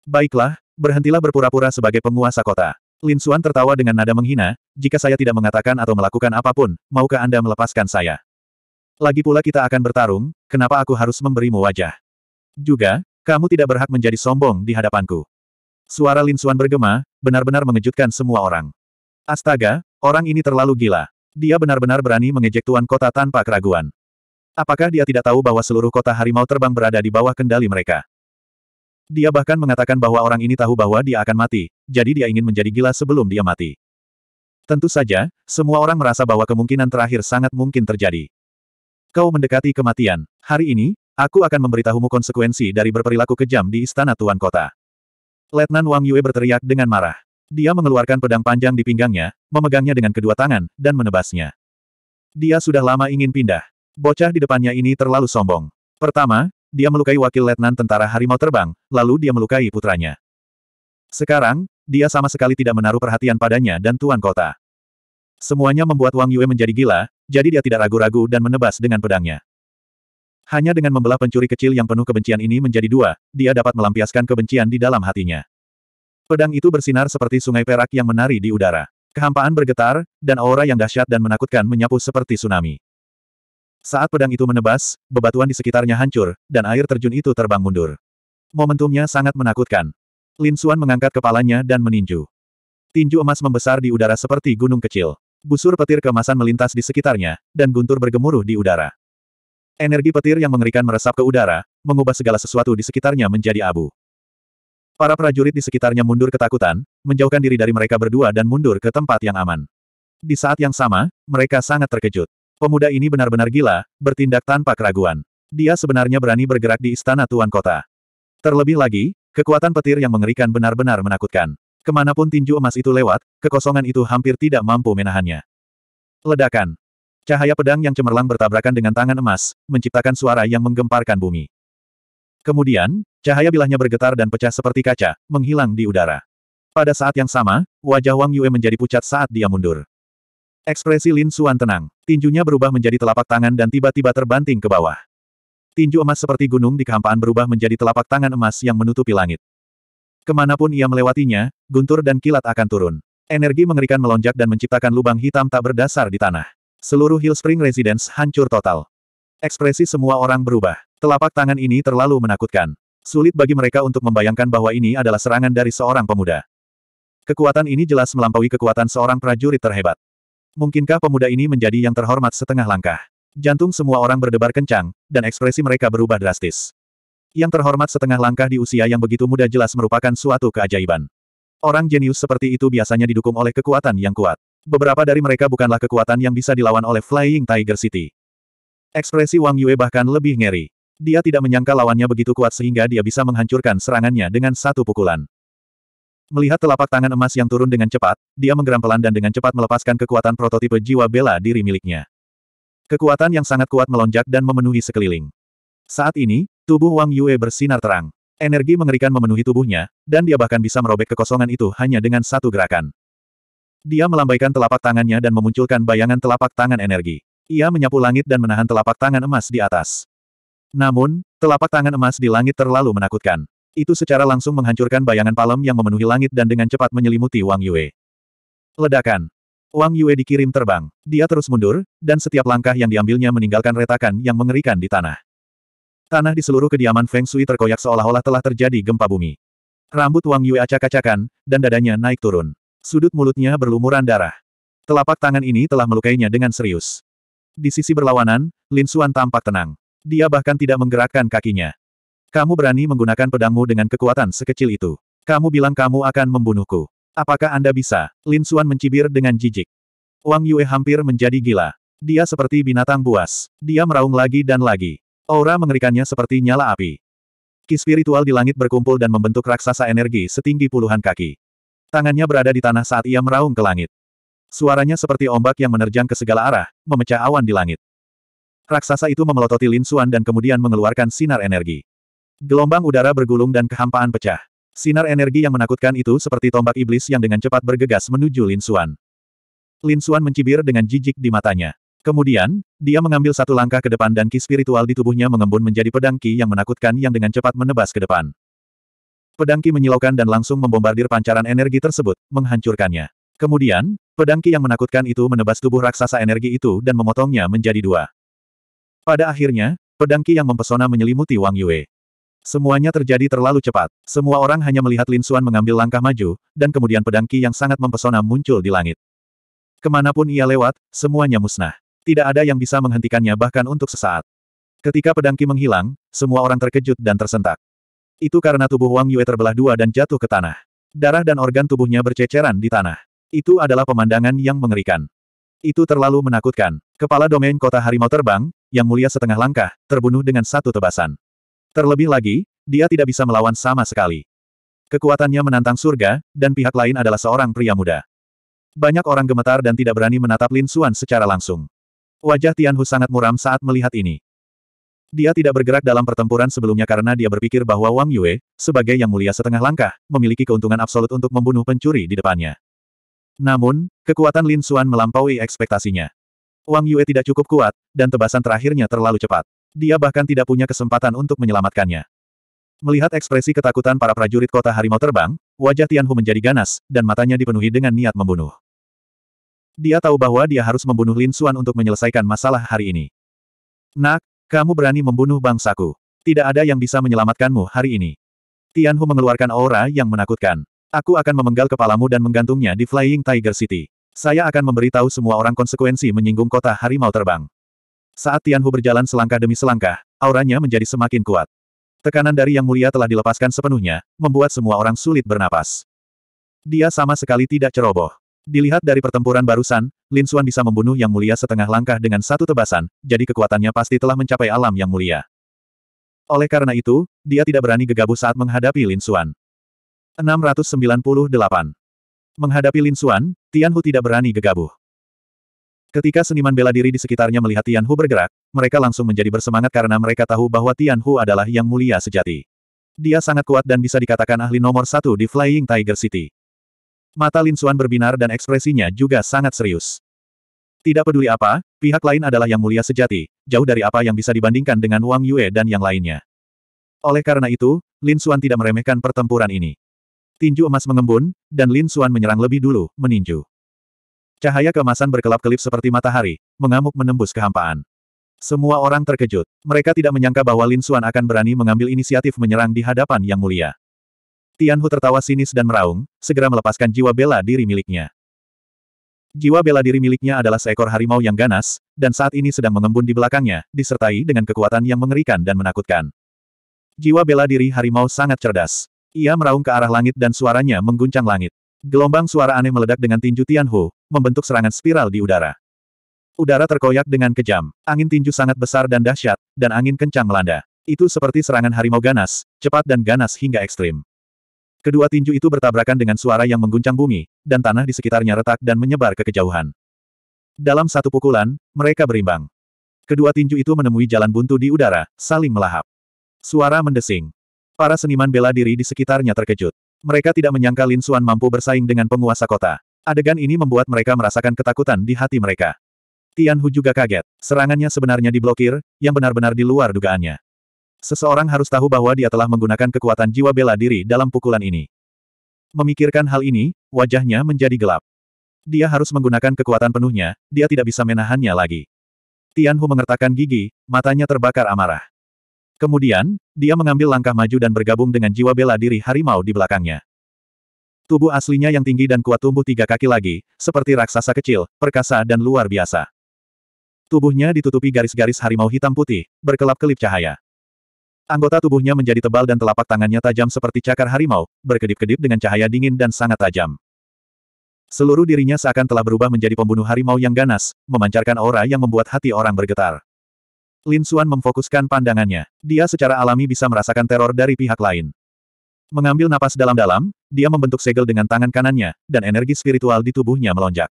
Baiklah, berhentilah berpura-pura sebagai penguasa kota. Lin Xuan tertawa dengan nada menghina, jika saya tidak mengatakan atau melakukan apapun, maukah Anda melepaskan saya? Lagi pula kita akan bertarung, kenapa aku harus memberimu wajah? Juga, kamu tidak berhak menjadi sombong di hadapanku. Suara Lin Xuan bergema, benar-benar mengejutkan semua orang. Astaga, orang ini terlalu gila. Dia benar-benar berani mengejek tuan kota tanpa keraguan. Apakah dia tidak tahu bahwa seluruh kota harimau terbang berada di bawah kendali mereka? Dia bahkan mengatakan bahwa orang ini tahu bahwa dia akan mati, jadi dia ingin menjadi gila sebelum dia mati. Tentu saja, semua orang merasa bahwa kemungkinan terakhir sangat mungkin terjadi. Kau mendekati kematian. Hari ini, aku akan memberitahumu konsekuensi dari berperilaku kejam di istana Tuan Kota. Letnan Wang Yue berteriak dengan marah. Dia mengeluarkan pedang panjang di pinggangnya, memegangnya dengan kedua tangan, dan menebasnya. Dia sudah lama ingin pindah. Bocah di depannya ini terlalu sombong. Pertama, dia melukai wakil letnan tentara harimau terbang, lalu dia melukai putranya. Sekarang, dia sama sekali tidak menaruh perhatian padanya dan tuan kota. Semuanya membuat Wang Yue menjadi gila, jadi dia tidak ragu-ragu dan menebas dengan pedangnya. Hanya dengan membelah pencuri kecil yang penuh kebencian ini menjadi dua, dia dapat melampiaskan kebencian di dalam hatinya. Pedang itu bersinar seperti sungai perak yang menari di udara. Kehampaan bergetar, dan aura yang dahsyat dan menakutkan menyapu seperti tsunami. Saat pedang itu menebas, bebatuan di sekitarnya hancur, dan air terjun itu terbang mundur. Momentumnya sangat menakutkan. Lin Xuan mengangkat kepalanya dan meninju. Tinju emas membesar di udara seperti gunung kecil. Busur petir kemasan melintas di sekitarnya, dan guntur bergemuruh di udara. Energi petir yang mengerikan meresap ke udara, mengubah segala sesuatu di sekitarnya menjadi abu. Para prajurit di sekitarnya mundur ketakutan, menjauhkan diri dari mereka berdua dan mundur ke tempat yang aman. Di saat yang sama, mereka sangat terkejut. Pemuda ini benar-benar gila, bertindak tanpa keraguan. Dia sebenarnya berani bergerak di istana tuan kota. Terlebih lagi, kekuatan petir yang mengerikan benar-benar menakutkan. Kemanapun tinju emas itu lewat, kekosongan itu hampir tidak mampu menahannya. Ledakan. Cahaya pedang yang cemerlang bertabrakan dengan tangan emas, menciptakan suara yang menggemparkan bumi. Kemudian, cahaya bilahnya bergetar dan pecah seperti kaca, menghilang di udara. Pada saat yang sama, wajah Wang Yue menjadi pucat saat dia mundur. Ekspresi Lin Xuan tenang, tinjunya berubah menjadi telapak tangan dan tiba-tiba terbanting ke bawah. Tinju emas seperti gunung di kehampaan berubah menjadi telapak tangan emas yang menutupi langit. Kemanapun ia melewatinya, guntur dan kilat akan turun. Energi mengerikan melonjak dan menciptakan lubang hitam tak berdasar di tanah. Seluruh Hillspring Residence hancur total. Ekspresi semua orang berubah. Telapak tangan ini terlalu menakutkan. Sulit bagi mereka untuk membayangkan bahwa ini adalah serangan dari seorang pemuda. Kekuatan ini jelas melampaui kekuatan seorang prajurit terhebat. Mungkinkah pemuda ini menjadi yang terhormat setengah langkah? Jantung semua orang berdebar kencang, dan ekspresi mereka berubah drastis. Yang terhormat setengah langkah di usia yang begitu muda jelas merupakan suatu keajaiban. Orang jenius seperti itu biasanya didukung oleh kekuatan yang kuat. Beberapa dari mereka bukanlah kekuatan yang bisa dilawan oleh Flying Tiger City. Ekspresi Wang Yue bahkan lebih ngeri. Dia tidak menyangka lawannya begitu kuat sehingga dia bisa menghancurkan serangannya dengan satu pukulan. Melihat telapak tangan emas yang turun dengan cepat, dia menggeram pelan dan dengan cepat melepaskan kekuatan prototipe jiwa bela diri miliknya. Kekuatan yang sangat kuat melonjak dan memenuhi sekeliling. Saat ini, tubuh Wang Yue bersinar terang. Energi mengerikan memenuhi tubuhnya, dan dia bahkan bisa merobek kekosongan itu hanya dengan satu gerakan. Dia melambaikan telapak tangannya dan memunculkan bayangan telapak tangan energi. Ia menyapu langit dan menahan telapak tangan emas di atas. Namun, telapak tangan emas di langit terlalu menakutkan. Itu secara langsung menghancurkan bayangan palem yang memenuhi langit dan dengan cepat menyelimuti Wang Yue. Ledakan. Wang Yue dikirim terbang. Dia terus mundur, dan setiap langkah yang diambilnya meninggalkan retakan yang mengerikan di tanah. Tanah di seluruh kediaman Feng Shui terkoyak seolah-olah telah terjadi gempa bumi. Rambut Wang Yue acak-acakan, dan dadanya naik turun. Sudut mulutnya berlumuran darah. Telapak tangan ini telah melukainya dengan serius. Di sisi berlawanan, Lin Xuan tampak tenang. Dia bahkan tidak menggerakkan kakinya. Kamu berani menggunakan pedangmu dengan kekuatan sekecil itu. Kamu bilang kamu akan membunuhku. Apakah Anda bisa? Lin Xuan mencibir dengan jijik. Wang Yue hampir menjadi gila. Dia seperti binatang buas. Dia meraung lagi dan lagi. Aura mengerikannya seperti nyala api. Ki spiritual di langit berkumpul dan membentuk raksasa energi setinggi puluhan kaki. Tangannya berada di tanah saat ia meraung ke langit. Suaranya seperti ombak yang menerjang ke segala arah, memecah awan di langit. Raksasa itu memelototi Lin Xuan dan kemudian mengeluarkan sinar energi. Gelombang udara bergulung dan kehampaan pecah. Sinar energi yang menakutkan itu seperti tombak iblis yang dengan cepat bergegas menuju Lin Xuan. Lin Xuan mencibir dengan jijik di matanya. Kemudian, dia mengambil satu langkah ke depan dan ki spiritual di tubuhnya mengembun menjadi pedang ki yang menakutkan yang dengan cepat menebas ke depan. Pedang ki menyilaukan dan langsung membombardir pancaran energi tersebut, menghancurkannya. Kemudian, pedangki yang menakutkan itu menebas tubuh raksasa energi itu dan memotongnya menjadi dua. Pada akhirnya, pedangki yang mempesona menyelimuti Wang Yue. Semuanya terjadi terlalu cepat. Semua orang hanya melihat Lin Xuan mengambil langkah maju, dan kemudian pedangki yang sangat mempesona muncul di langit. Kemanapun ia lewat, semuanya musnah. Tidak ada yang bisa menghentikannya bahkan untuk sesaat. Ketika pedangki menghilang, semua orang terkejut dan tersentak. Itu karena tubuh Wang Yue terbelah dua dan jatuh ke tanah. Darah dan organ tubuhnya berceceran di tanah. Itu adalah pemandangan yang mengerikan. Itu terlalu menakutkan. Kepala domain kota harimau terbang, yang mulia setengah langkah, terbunuh dengan satu tebasan. Terlebih lagi, dia tidak bisa melawan sama sekali. Kekuatannya menantang surga, dan pihak lain adalah seorang pria muda. Banyak orang gemetar dan tidak berani menatap Lin Xuan secara langsung. Wajah Tianhu sangat muram saat melihat ini. Dia tidak bergerak dalam pertempuran sebelumnya karena dia berpikir bahwa Wang Yue, sebagai yang mulia setengah langkah, memiliki keuntungan absolut untuk membunuh pencuri di depannya. Namun, kekuatan Lin Xuan melampaui ekspektasinya. Wang Yue tidak cukup kuat, dan tebasan terakhirnya terlalu cepat. Dia bahkan tidak punya kesempatan untuk menyelamatkannya. Melihat ekspresi ketakutan para prajurit kota harimau terbang, wajah Tianhu menjadi ganas, dan matanya dipenuhi dengan niat membunuh. Dia tahu bahwa dia harus membunuh Lin Xuan untuk menyelesaikan masalah hari ini. Nak, kamu berani membunuh bangsaku. Tidak ada yang bisa menyelamatkanmu hari ini. Tianhu mengeluarkan aura yang menakutkan. Aku akan memenggal kepalamu dan menggantungnya di Flying Tiger City. Saya akan memberitahu semua orang konsekuensi menyinggung kota harimau terbang. Saat Tianhu berjalan selangkah demi selangkah, auranya menjadi semakin kuat. Tekanan dari Yang Mulia telah dilepaskan sepenuhnya, membuat semua orang sulit bernapas. Dia sama sekali tidak ceroboh. Dilihat dari pertempuran barusan, Lin Xuan bisa membunuh Yang Mulia setengah langkah dengan satu tebasan, jadi kekuatannya pasti telah mencapai alam Yang Mulia. Oleh karena itu, dia tidak berani gegabah saat menghadapi Lin Xuan. 698. Menghadapi Lin Xuan, Hu tidak berani gegabah. Ketika seniman bela diri di sekitarnya melihat Tian Hu bergerak, mereka langsung menjadi bersemangat karena mereka tahu bahwa Tian Hu adalah yang mulia sejati. Dia sangat kuat dan bisa dikatakan ahli nomor satu di Flying Tiger City. Mata Lin Xuan berbinar dan ekspresinya juga sangat serius. Tidak peduli apa, pihak lain adalah yang mulia sejati, jauh dari apa yang bisa dibandingkan dengan Wang Yue dan yang lainnya. Oleh karena itu, Lin Xuan tidak meremehkan pertempuran ini tinju emas mengembun, dan Lin Xuan menyerang lebih dulu, meninju. Cahaya keemasan berkelap-kelip seperti matahari, mengamuk menembus kehampaan. Semua orang terkejut. Mereka tidak menyangka bahwa Lin Xuan akan berani mengambil inisiatif menyerang di hadapan Yang Mulia. Tian Hu tertawa sinis dan meraung, segera melepaskan jiwa bela diri miliknya. Jiwa bela diri miliknya adalah seekor harimau yang ganas, dan saat ini sedang mengembun di belakangnya, disertai dengan kekuatan yang mengerikan dan menakutkan. Jiwa bela diri harimau sangat cerdas. Ia meraung ke arah langit dan suaranya mengguncang langit. Gelombang suara aneh meledak dengan tinju Tianhu, membentuk serangan spiral di udara. Udara terkoyak dengan kejam, angin tinju sangat besar dan dahsyat, dan angin kencang melanda. Itu seperti serangan harimau ganas, cepat dan ganas hingga ekstrim. Kedua tinju itu bertabrakan dengan suara yang mengguncang bumi, dan tanah di sekitarnya retak dan menyebar ke kejauhan. Dalam satu pukulan, mereka berimbang. Kedua tinju itu menemui jalan buntu di udara, saling melahap. Suara mendesing. Para seniman bela diri di sekitarnya terkejut. Mereka tidak menyangka Lin Xuan mampu bersaing dengan penguasa kota. Adegan ini membuat mereka merasakan ketakutan di hati mereka. Tian Hu juga kaget. Serangannya sebenarnya diblokir, yang benar-benar di luar dugaannya. Seseorang harus tahu bahwa dia telah menggunakan kekuatan jiwa bela diri dalam pukulan ini. Memikirkan hal ini, wajahnya menjadi gelap. Dia harus menggunakan kekuatan penuhnya, dia tidak bisa menahannya lagi. Tian Hu mengertakkan gigi, matanya terbakar amarah. Kemudian, dia mengambil langkah maju dan bergabung dengan jiwa bela diri harimau di belakangnya. Tubuh aslinya yang tinggi dan kuat tumbuh tiga kaki lagi, seperti raksasa kecil, perkasa dan luar biasa. Tubuhnya ditutupi garis-garis harimau hitam putih, berkelap-kelip cahaya. Anggota tubuhnya menjadi tebal dan telapak tangannya tajam seperti cakar harimau, berkedip-kedip dengan cahaya dingin dan sangat tajam. Seluruh dirinya seakan telah berubah menjadi pembunuh harimau yang ganas, memancarkan aura yang membuat hati orang bergetar. Lin Xuan memfokuskan pandangannya. Dia secara alami bisa merasakan teror dari pihak lain. Mengambil napas dalam-dalam, dia membentuk segel dengan tangan kanannya, dan energi spiritual di tubuhnya melonjak.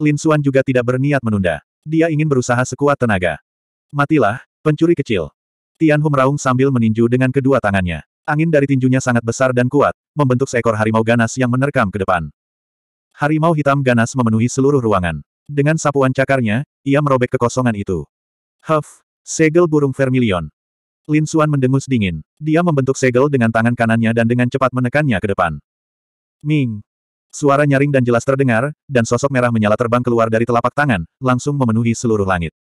Lin Xuan juga tidak berniat menunda. Dia ingin berusaha sekuat tenaga. Matilah, pencuri kecil. Tian Hu meraung sambil meninju dengan kedua tangannya. Angin dari tinjunya sangat besar dan kuat, membentuk seekor harimau ganas yang menerkam ke depan. Harimau hitam ganas memenuhi seluruh ruangan. Dengan sapuan cakarnya, ia merobek kekosongan itu. Huff, segel burung vermilion. Lin Xuan mendengus dingin. Dia membentuk segel dengan tangan kanannya dan dengan cepat menekannya ke depan. Ming. Suara nyaring dan jelas terdengar, dan sosok merah menyala terbang keluar dari telapak tangan, langsung memenuhi seluruh langit.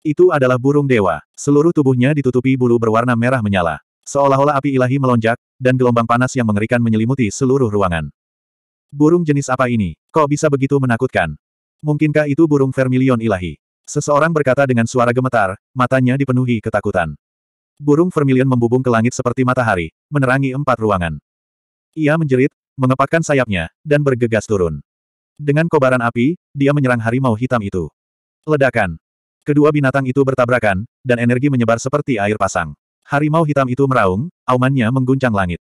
Itu adalah burung dewa. Seluruh tubuhnya ditutupi bulu berwarna merah menyala. Seolah-olah api ilahi melonjak, dan gelombang panas yang mengerikan menyelimuti seluruh ruangan. Burung jenis apa ini? Kok bisa begitu menakutkan? Mungkinkah itu burung vermilion ilahi? Seseorang berkata dengan suara gemetar, matanya dipenuhi ketakutan. Burung vermilion membubung ke langit seperti matahari, menerangi empat ruangan. Ia menjerit, mengepakkan sayapnya, dan bergegas turun. Dengan kobaran api, dia menyerang harimau hitam itu. Ledakan. Kedua binatang itu bertabrakan, dan energi menyebar seperti air pasang. Harimau hitam itu meraung, aumannya mengguncang langit.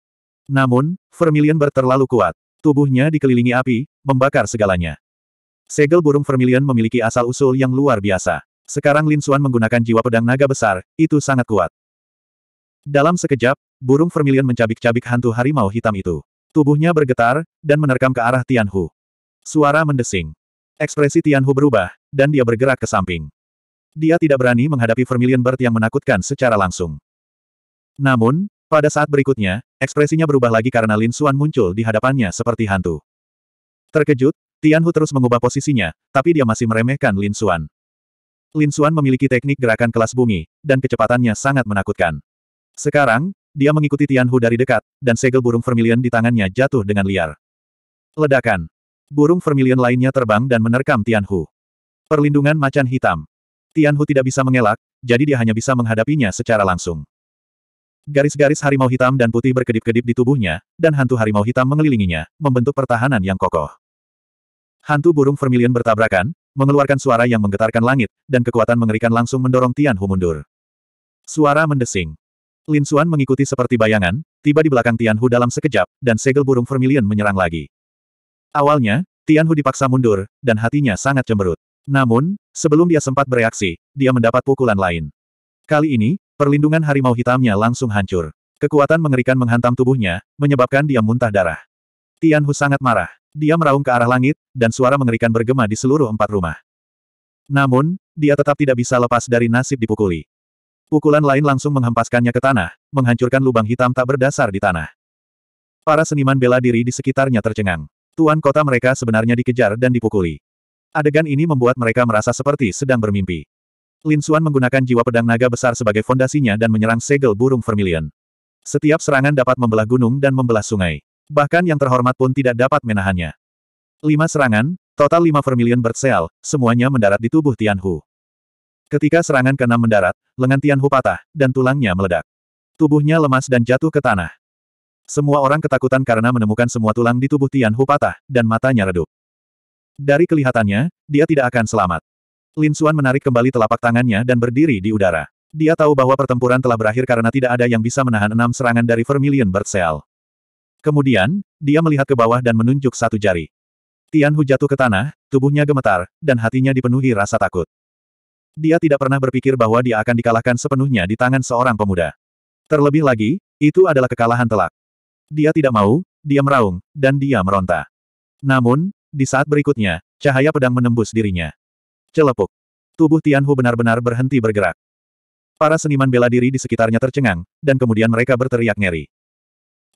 Namun, Vermilion berterlalu kuat. Tubuhnya dikelilingi api, membakar segalanya. Segel burung vermilion memiliki asal-usul yang luar biasa. Sekarang Lin Xuan menggunakan jiwa pedang naga besar, itu sangat kuat. Dalam sekejap, burung vermilion mencabik-cabik hantu harimau hitam itu. Tubuhnya bergetar, dan menerkam ke arah Tian Hu. Suara mendesing. Ekspresi Tian Hu berubah, dan dia bergerak ke samping. Dia tidak berani menghadapi vermilion bird yang menakutkan secara langsung. Namun, pada saat berikutnya, ekspresinya berubah lagi karena Lin Xuan muncul di hadapannya seperti hantu. Terkejut, Tianhu terus mengubah posisinya, tapi dia masih meremehkan Lin Xuan. Lin Xuan memiliki teknik gerakan kelas bumi, dan kecepatannya sangat menakutkan. Sekarang, dia mengikuti Tianhu dari dekat, dan segel burung vermilion di tangannya jatuh dengan liar. Ledakan. Burung vermilion lainnya terbang dan menerkam Tianhu. Perlindungan macan hitam. Tianhu tidak bisa mengelak, jadi dia hanya bisa menghadapinya secara langsung. Garis-garis harimau hitam dan putih berkedip-kedip di tubuhnya, dan hantu harimau hitam mengelilinginya, membentuk pertahanan yang kokoh. Hantu burung vermilion bertabrakan, mengeluarkan suara yang menggetarkan langit, dan kekuatan mengerikan langsung mendorong Tian Hu mundur. Suara mendesing. Lin Xuan mengikuti seperti bayangan, tiba di belakang Tian Hu dalam sekejap, dan segel burung vermilion menyerang lagi. Awalnya, Tian Hu dipaksa mundur, dan hatinya sangat cemberut. Namun, sebelum dia sempat bereaksi, dia mendapat pukulan lain. Kali ini, perlindungan harimau hitamnya langsung hancur. Kekuatan mengerikan menghantam tubuhnya, menyebabkan dia muntah darah. Tianhu sangat marah. Dia meraung ke arah langit, dan suara mengerikan bergema di seluruh empat rumah. Namun, dia tetap tidak bisa lepas dari nasib dipukuli. Pukulan lain langsung menghempaskannya ke tanah, menghancurkan lubang hitam tak berdasar di tanah. Para seniman bela diri di sekitarnya tercengang. Tuan kota mereka sebenarnya dikejar dan dipukuli. Adegan ini membuat mereka merasa seperti sedang bermimpi. Lin Xuan menggunakan jiwa pedang naga besar sebagai fondasinya dan menyerang segel burung vermilion. Setiap serangan dapat membelah gunung dan membelah sungai. Bahkan yang terhormat pun tidak dapat menahannya. Lima serangan, total lima vermilion bersel, semuanya mendarat di tubuh Tianhu. Ketika serangan keenam mendarat, lengan Tianhu patah, dan tulangnya meledak. Tubuhnya lemas dan jatuh ke tanah. Semua orang ketakutan karena menemukan semua tulang di tubuh Tianhu patah, dan matanya redup. Dari kelihatannya, dia tidak akan selamat. Lin Xuan menarik kembali telapak tangannya dan berdiri di udara. Dia tahu bahwa pertempuran telah berakhir karena tidak ada yang bisa menahan enam serangan dari Vermilion Bird Kemudian, dia melihat ke bawah dan menunjuk satu jari. Tianhu jatuh ke tanah, tubuhnya gemetar, dan hatinya dipenuhi rasa takut. Dia tidak pernah berpikir bahwa dia akan dikalahkan sepenuhnya di tangan seorang pemuda. Terlebih lagi, itu adalah kekalahan telak. Dia tidak mau, dia meraung, dan dia meronta. Namun, di saat berikutnya, cahaya pedang menembus dirinya. Celepuk. Tubuh Tian Tianhu benar-benar berhenti bergerak. Para seniman bela diri di sekitarnya tercengang, dan kemudian mereka berteriak ngeri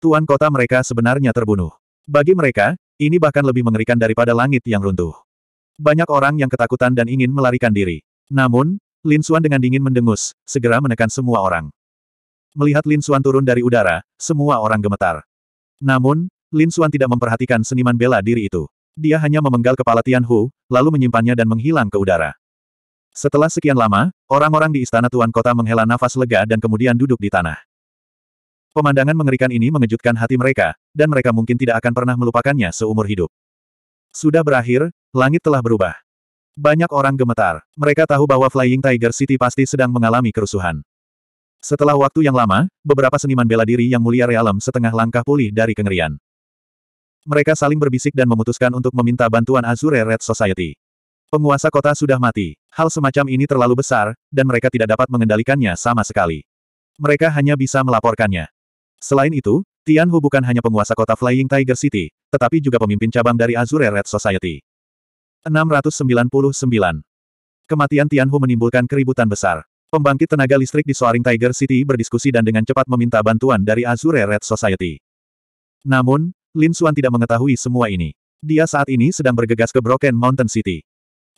tuan kota mereka sebenarnya terbunuh. Bagi mereka, ini bahkan lebih mengerikan daripada langit yang runtuh. Banyak orang yang ketakutan dan ingin melarikan diri. Namun, Lin Xuan dengan dingin mendengus, segera menekan semua orang. Melihat Lin Xuan turun dari udara, semua orang gemetar. Namun, Lin Xuan tidak memperhatikan seniman bela diri itu. Dia hanya memenggal kepala Tian Hu, lalu menyimpannya dan menghilang ke udara. Setelah sekian lama, orang-orang di istana Tuan Kota menghela nafas lega dan kemudian duduk di tanah. Pemandangan mengerikan ini mengejutkan hati mereka, dan mereka mungkin tidak akan pernah melupakannya seumur hidup. Sudah berakhir, langit telah berubah. Banyak orang gemetar. Mereka tahu bahwa Flying Tiger City pasti sedang mengalami kerusuhan. Setelah waktu yang lama, beberapa seniman bela diri yang mulia realem setengah langkah pulih dari kengerian. Mereka saling berbisik dan memutuskan untuk meminta bantuan Azure Red Society. Penguasa kota sudah mati. Hal semacam ini terlalu besar, dan mereka tidak dapat mengendalikannya sama sekali. Mereka hanya bisa melaporkannya. Selain itu, Tian Hu bukan hanya penguasa kota Flying Tiger City, tetapi juga pemimpin cabang dari Azure Red Society. 699. Kematian Tian Hu menimbulkan keributan besar. Pembangkit tenaga listrik di Soaring Tiger City berdiskusi dan dengan cepat meminta bantuan dari Azure Red Society. Namun, Lin Xuan tidak mengetahui semua ini. Dia saat ini sedang bergegas ke Broken Mountain City.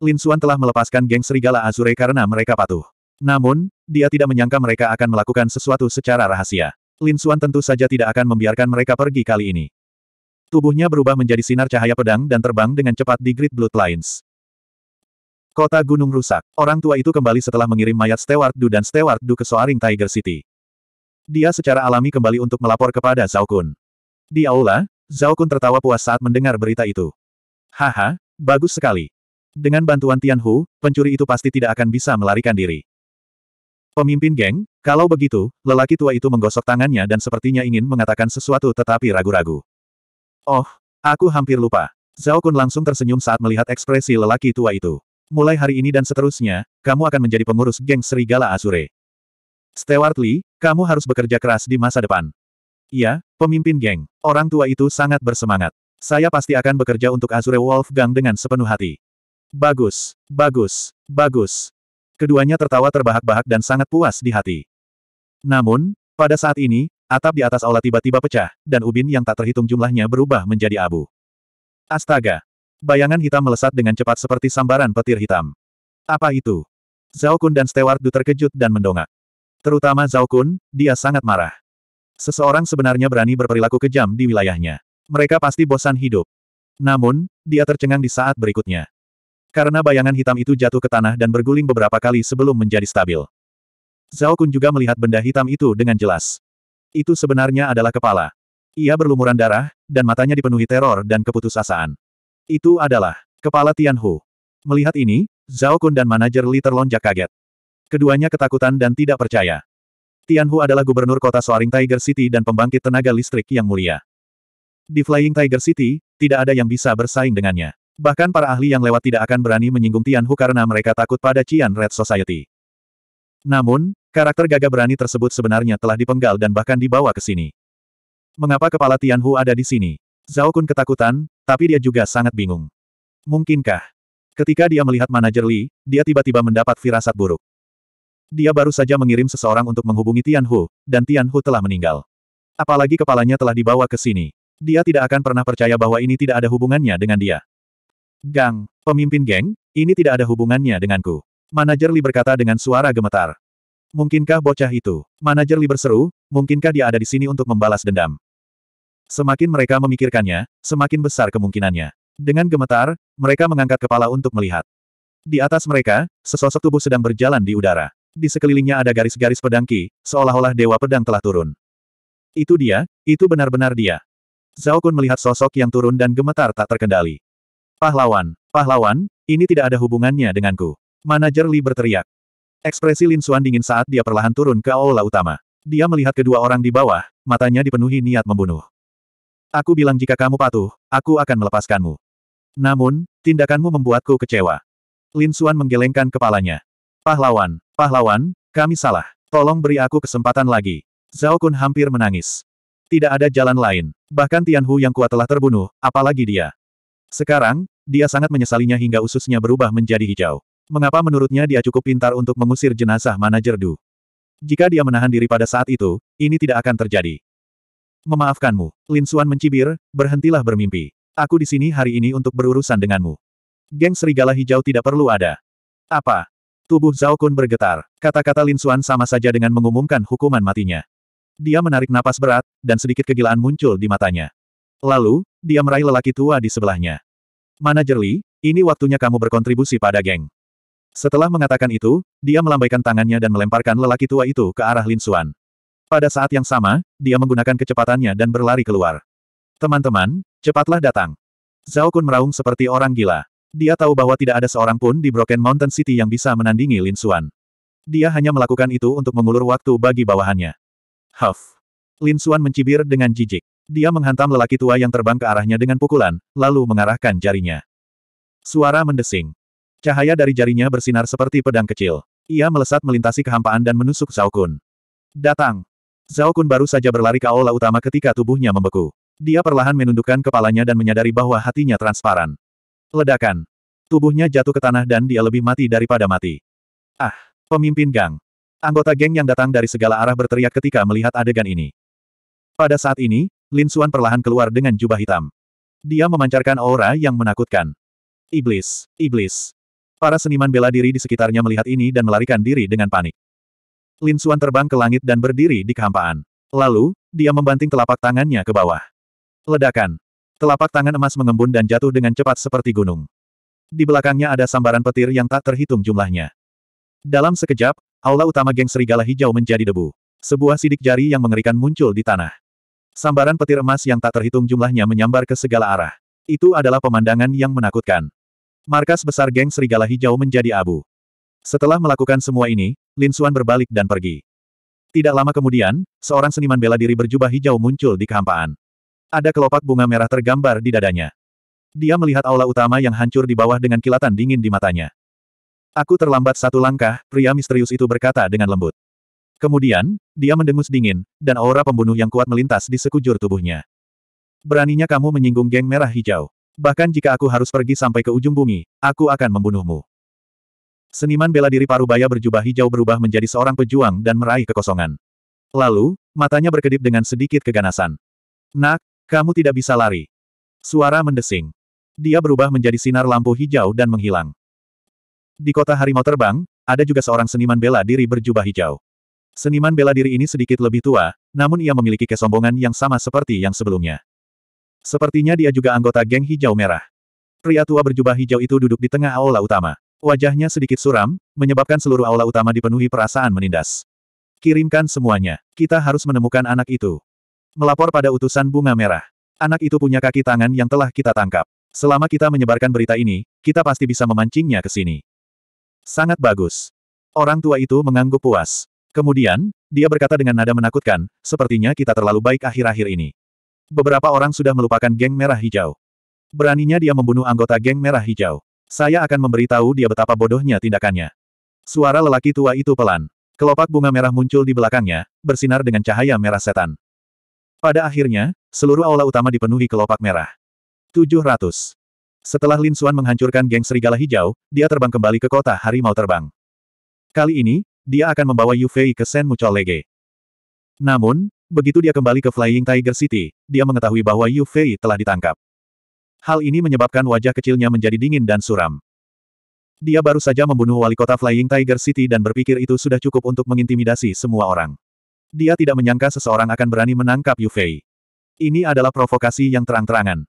Lin Xuan telah melepaskan geng serigala Azure karena mereka patuh. Namun, dia tidak menyangka mereka akan melakukan sesuatu secara rahasia. Lin Xuan tentu saja tidak akan membiarkan mereka pergi kali ini. Tubuhnya berubah menjadi sinar cahaya pedang dan terbang dengan cepat di Great Bloodlines. Kota Gunung Rusak. Orang tua itu kembali setelah mengirim mayat Stewart Du dan Stewart Du ke Soaring Tiger City. Dia secara alami kembali untuk melapor kepada Zhao Kun. Di aula, Zhao Kun tertawa puas saat mendengar berita itu. Haha, bagus sekali. Dengan bantuan Tian Hu, pencuri itu pasti tidak akan bisa melarikan diri. Pemimpin geng, kalau begitu, lelaki tua itu menggosok tangannya dan sepertinya ingin mengatakan sesuatu tetapi ragu-ragu. Oh, aku hampir lupa. Zhao Kun langsung tersenyum saat melihat ekspresi lelaki tua itu. Mulai hari ini dan seterusnya, kamu akan menjadi pengurus geng Serigala Azure. Stewart Lee, kamu harus bekerja keras di masa depan. Iya, pemimpin geng. Orang tua itu sangat bersemangat. Saya pasti akan bekerja untuk Azure Gang dengan sepenuh hati. Bagus, bagus, bagus. Keduanya tertawa terbahak-bahak dan sangat puas di hati. Namun, pada saat ini, atap di atas aula tiba-tiba pecah, dan ubin yang tak terhitung jumlahnya berubah menjadi abu. Astaga! Bayangan hitam melesat dengan cepat seperti sambaran petir hitam. Apa itu? Zhao Kun dan Stewart Du terkejut dan mendongak. Terutama Zhao Kun, dia sangat marah. Seseorang sebenarnya berani berperilaku kejam di wilayahnya. Mereka pasti bosan hidup. Namun, dia tercengang di saat berikutnya. Karena bayangan hitam itu jatuh ke tanah dan berguling beberapa kali sebelum menjadi stabil. Zhao Kun juga melihat benda hitam itu dengan jelas. Itu sebenarnya adalah kepala. Ia berlumuran darah, dan matanya dipenuhi teror dan keputusasaan. Itu adalah kepala Tian Hu. Melihat ini, Zhao Kun dan manajer Li terlonjak kaget. Keduanya ketakutan dan tidak percaya. Tian Hu adalah gubernur kota Soaring Tiger City dan pembangkit tenaga listrik yang mulia. Di Flying Tiger City, tidak ada yang bisa bersaing dengannya. Bahkan para ahli yang lewat tidak akan berani menyinggung Tian Hu karena mereka takut pada Cian Red Society. Namun, karakter gagah berani tersebut sebenarnya telah dipenggal dan bahkan dibawa ke sini. Mengapa kepala Tian Hu ada di sini? Zhao Kun ketakutan, tapi dia juga sangat bingung. Mungkinkah? Ketika dia melihat manajer Li, dia tiba-tiba mendapat firasat buruk. Dia baru saja mengirim seseorang untuk menghubungi Tian Hu, dan Tian Hu telah meninggal. Apalagi kepalanya telah dibawa ke sini. Dia tidak akan pernah percaya bahwa ini tidak ada hubungannya dengan dia. Gang, pemimpin geng, ini tidak ada hubungannya denganku. Manajer Li berkata dengan suara gemetar. Mungkinkah bocah itu? Manajer Li berseru, mungkinkah dia ada di sini untuk membalas dendam? Semakin mereka memikirkannya, semakin besar kemungkinannya. Dengan gemetar, mereka mengangkat kepala untuk melihat. Di atas mereka, sesosok tubuh sedang berjalan di udara. Di sekelilingnya ada garis-garis pedang ki, seolah-olah dewa pedang telah turun. Itu dia, itu benar-benar dia. Zhao Kun melihat sosok yang turun dan gemetar tak terkendali. Pahlawan, pahlawan, ini tidak ada hubungannya denganku. Manajer Li berteriak. Ekspresi Lin Xuan dingin saat dia perlahan turun ke aula utama. Dia melihat kedua orang di bawah, matanya dipenuhi niat membunuh. Aku bilang jika kamu patuh, aku akan melepaskanmu. Namun, tindakanmu membuatku kecewa. Lin Xuan menggelengkan kepalanya. Pahlawan, pahlawan, kami salah. Tolong beri aku kesempatan lagi. Zhao Kun hampir menangis. Tidak ada jalan lain. Bahkan Tian Hu yang kuat telah terbunuh, apalagi dia. Sekarang, dia sangat menyesalinya hingga ususnya berubah menjadi hijau. Mengapa menurutnya dia cukup pintar untuk mengusir jenazah manajer Du? Jika dia menahan diri pada saat itu, ini tidak akan terjadi. Memaafkanmu, Lin Suan mencibir, berhentilah bermimpi. Aku di sini hari ini untuk berurusan denganmu. Geng serigala hijau tidak perlu ada. Apa? Tubuh Zhao Kun bergetar. Kata-kata Lin Suan sama saja dengan mengumumkan hukuman matinya. Dia menarik napas berat, dan sedikit kegilaan muncul di matanya. Lalu, dia meraih lelaki tua di sebelahnya. Manajer Li, ini waktunya kamu berkontribusi pada geng. Setelah mengatakan itu, dia melambaikan tangannya dan melemparkan lelaki tua itu ke arah Lin Xuan. Pada saat yang sama, dia menggunakan kecepatannya dan berlari keluar. Teman-teman, cepatlah datang. Zhao Kun meraung seperti orang gila. Dia tahu bahwa tidak ada seorang pun di Broken Mountain City yang bisa menandingi Lin Xuan. Dia hanya melakukan itu untuk mengulur waktu bagi bawahannya. Huff. Lin Xuan mencibir dengan jijik. Dia menghantam lelaki tua yang terbang ke arahnya dengan pukulan, lalu mengarahkan jarinya. Suara mendesing. Cahaya dari jarinya bersinar seperti pedang kecil. Ia melesat melintasi kehampaan dan menusuk Zhao Kun. Datang. Zhao Kun baru saja berlari ke aula utama ketika tubuhnya membeku. Dia perlahan menundukkan kepalanya dan menyadari bahwa hatinya transparan. Ledakan. Tubuhnya jatuh ke tanah dan dia lebih mati daripada mati. Ah, pemimpin gang. Anggota geng yang datang dari segala arah berteriak ketika melihat adegan ini. Pada saat ini, Lin Suan perlahan keluar dengan jubah hitam. Dia memancarkan aura yang menakutkan. Iblis, iblis. Para seniman bela diri di sekitarnya melihat ini dan melarikan diri dengan panik. Lin Suan terbang ke langit dan berdiri di kehampaan. Lalu, dia membanting telapak tangannya ke bawah. Ledakan. Telapak tangan emas mengembun dan jatuh dengan cepat seperti gunung. Di belakangnya ada sambaran petir yang tak terhitung jumlahnya. Dalam sekejap, aula utama geng serigala hijau menjadi debu. Sebuah sidik jari yang mengerikan muncul di tanah. Sambaran petir emas yang tak terhitung jumlahnya menyambar ke segala arah. Itu adalah pemandangan yang menakutkan. Markas besar geng serigala hijau menjadi abu. Setelah melakukan semua ini, Lin Xuan berbalik dan pergi. Tidak lama kemudian, seorang seniman bela diri berjubah hijau muncul di kehampaan. Ada kelopak bunga merah tergambar di dadanya. Dia melihat aula utama yang hancur di bawah dengan kilatan dingin di matanya. Aku terlambat satu langkah, pria misterius itu berkata dengan lembut. Kemudian, dia mendengus dingin, dan aura pembunuh yang kuat melintas di sekujur tubuhnya. Beraninya kamu menyinggung geng merah hijau. Bahkan jika aku harus pergi sampai ke ujung bumi, aku akan membunuhmu. Seniman bela diri Parubaya berjubah hijau berubah menjadi seorang pejuang dan meraih kekosongan. Lalu, matanya berkedip dengan sedikit keganasan. Nak, kamu tidak bisa lari. Suara mendesing. Dia berubah menjadi sinar lampu hijau dan menghilang. Di kota harimau terbang, ada juga seorang seniman bela diri berjubah hijau. Seniman bela diri ini sedikit lebih tua, namun ia memiliki kesombongan yang sama seperti yang sebelumnya. Sepertinya dia juga anggota geng hijau merah. Pria tua berjubah hijau itu duduk di tengah aula utama. Wajahnya sedikit suram, menyebabkan seluruh aula utama dipenuhi perasaan menindas. Kirimkan semuanya. Kita harus menemukan anak itu. Melapor pada utusan bunga merah. Anak itu punya kaki tangan yang telah kita tangkap. Selama kita menyebarkan berita ini, kita pasti bisa memancingnya ke sini. Sangat bagus. Orang tua itu mengangguk puas. Kemudian, dia berkata dengan nada menakutkan, sepertinya kita terlalu baik akhir-akhir ini. Beberapa orang sudah melupakan geng merah hijau. Beraninya dia membunuh anggota geng merah hijau. Saya akan memberitahu dia betapa bodohnya tindakannya. Suara lelaki tua itu pelan. Kelopak bunga merah muncul di belakangnya, bersinar dengan cahaya merah setan. Pada akhirnya, seluruh aula utama dipenuhi kelopak merah. 700. Setelah Lin Suan menghancurkan geng serigala hijau, dia terbang kembali ke kota harimau terbang. Kali ini, dia akan membawa Yu Fei ke Sen Mucho Namun, begitu dia kembali ke Flying Tiger City, dia mengetahui bahwa Yu Fei telah ditangkap. Hal ini menyebabkan wajah kecilnya menjadi dingin dan suram. Dia baru saja membunuh wali kota Flying Tiger City dan berpikir itu sudah cukup untuk mengintimidasi semua orang. Dia tidak menyangka seseorang akan berani menangkap Yu Fei. Ini adalah provokasi yang terang-terangan.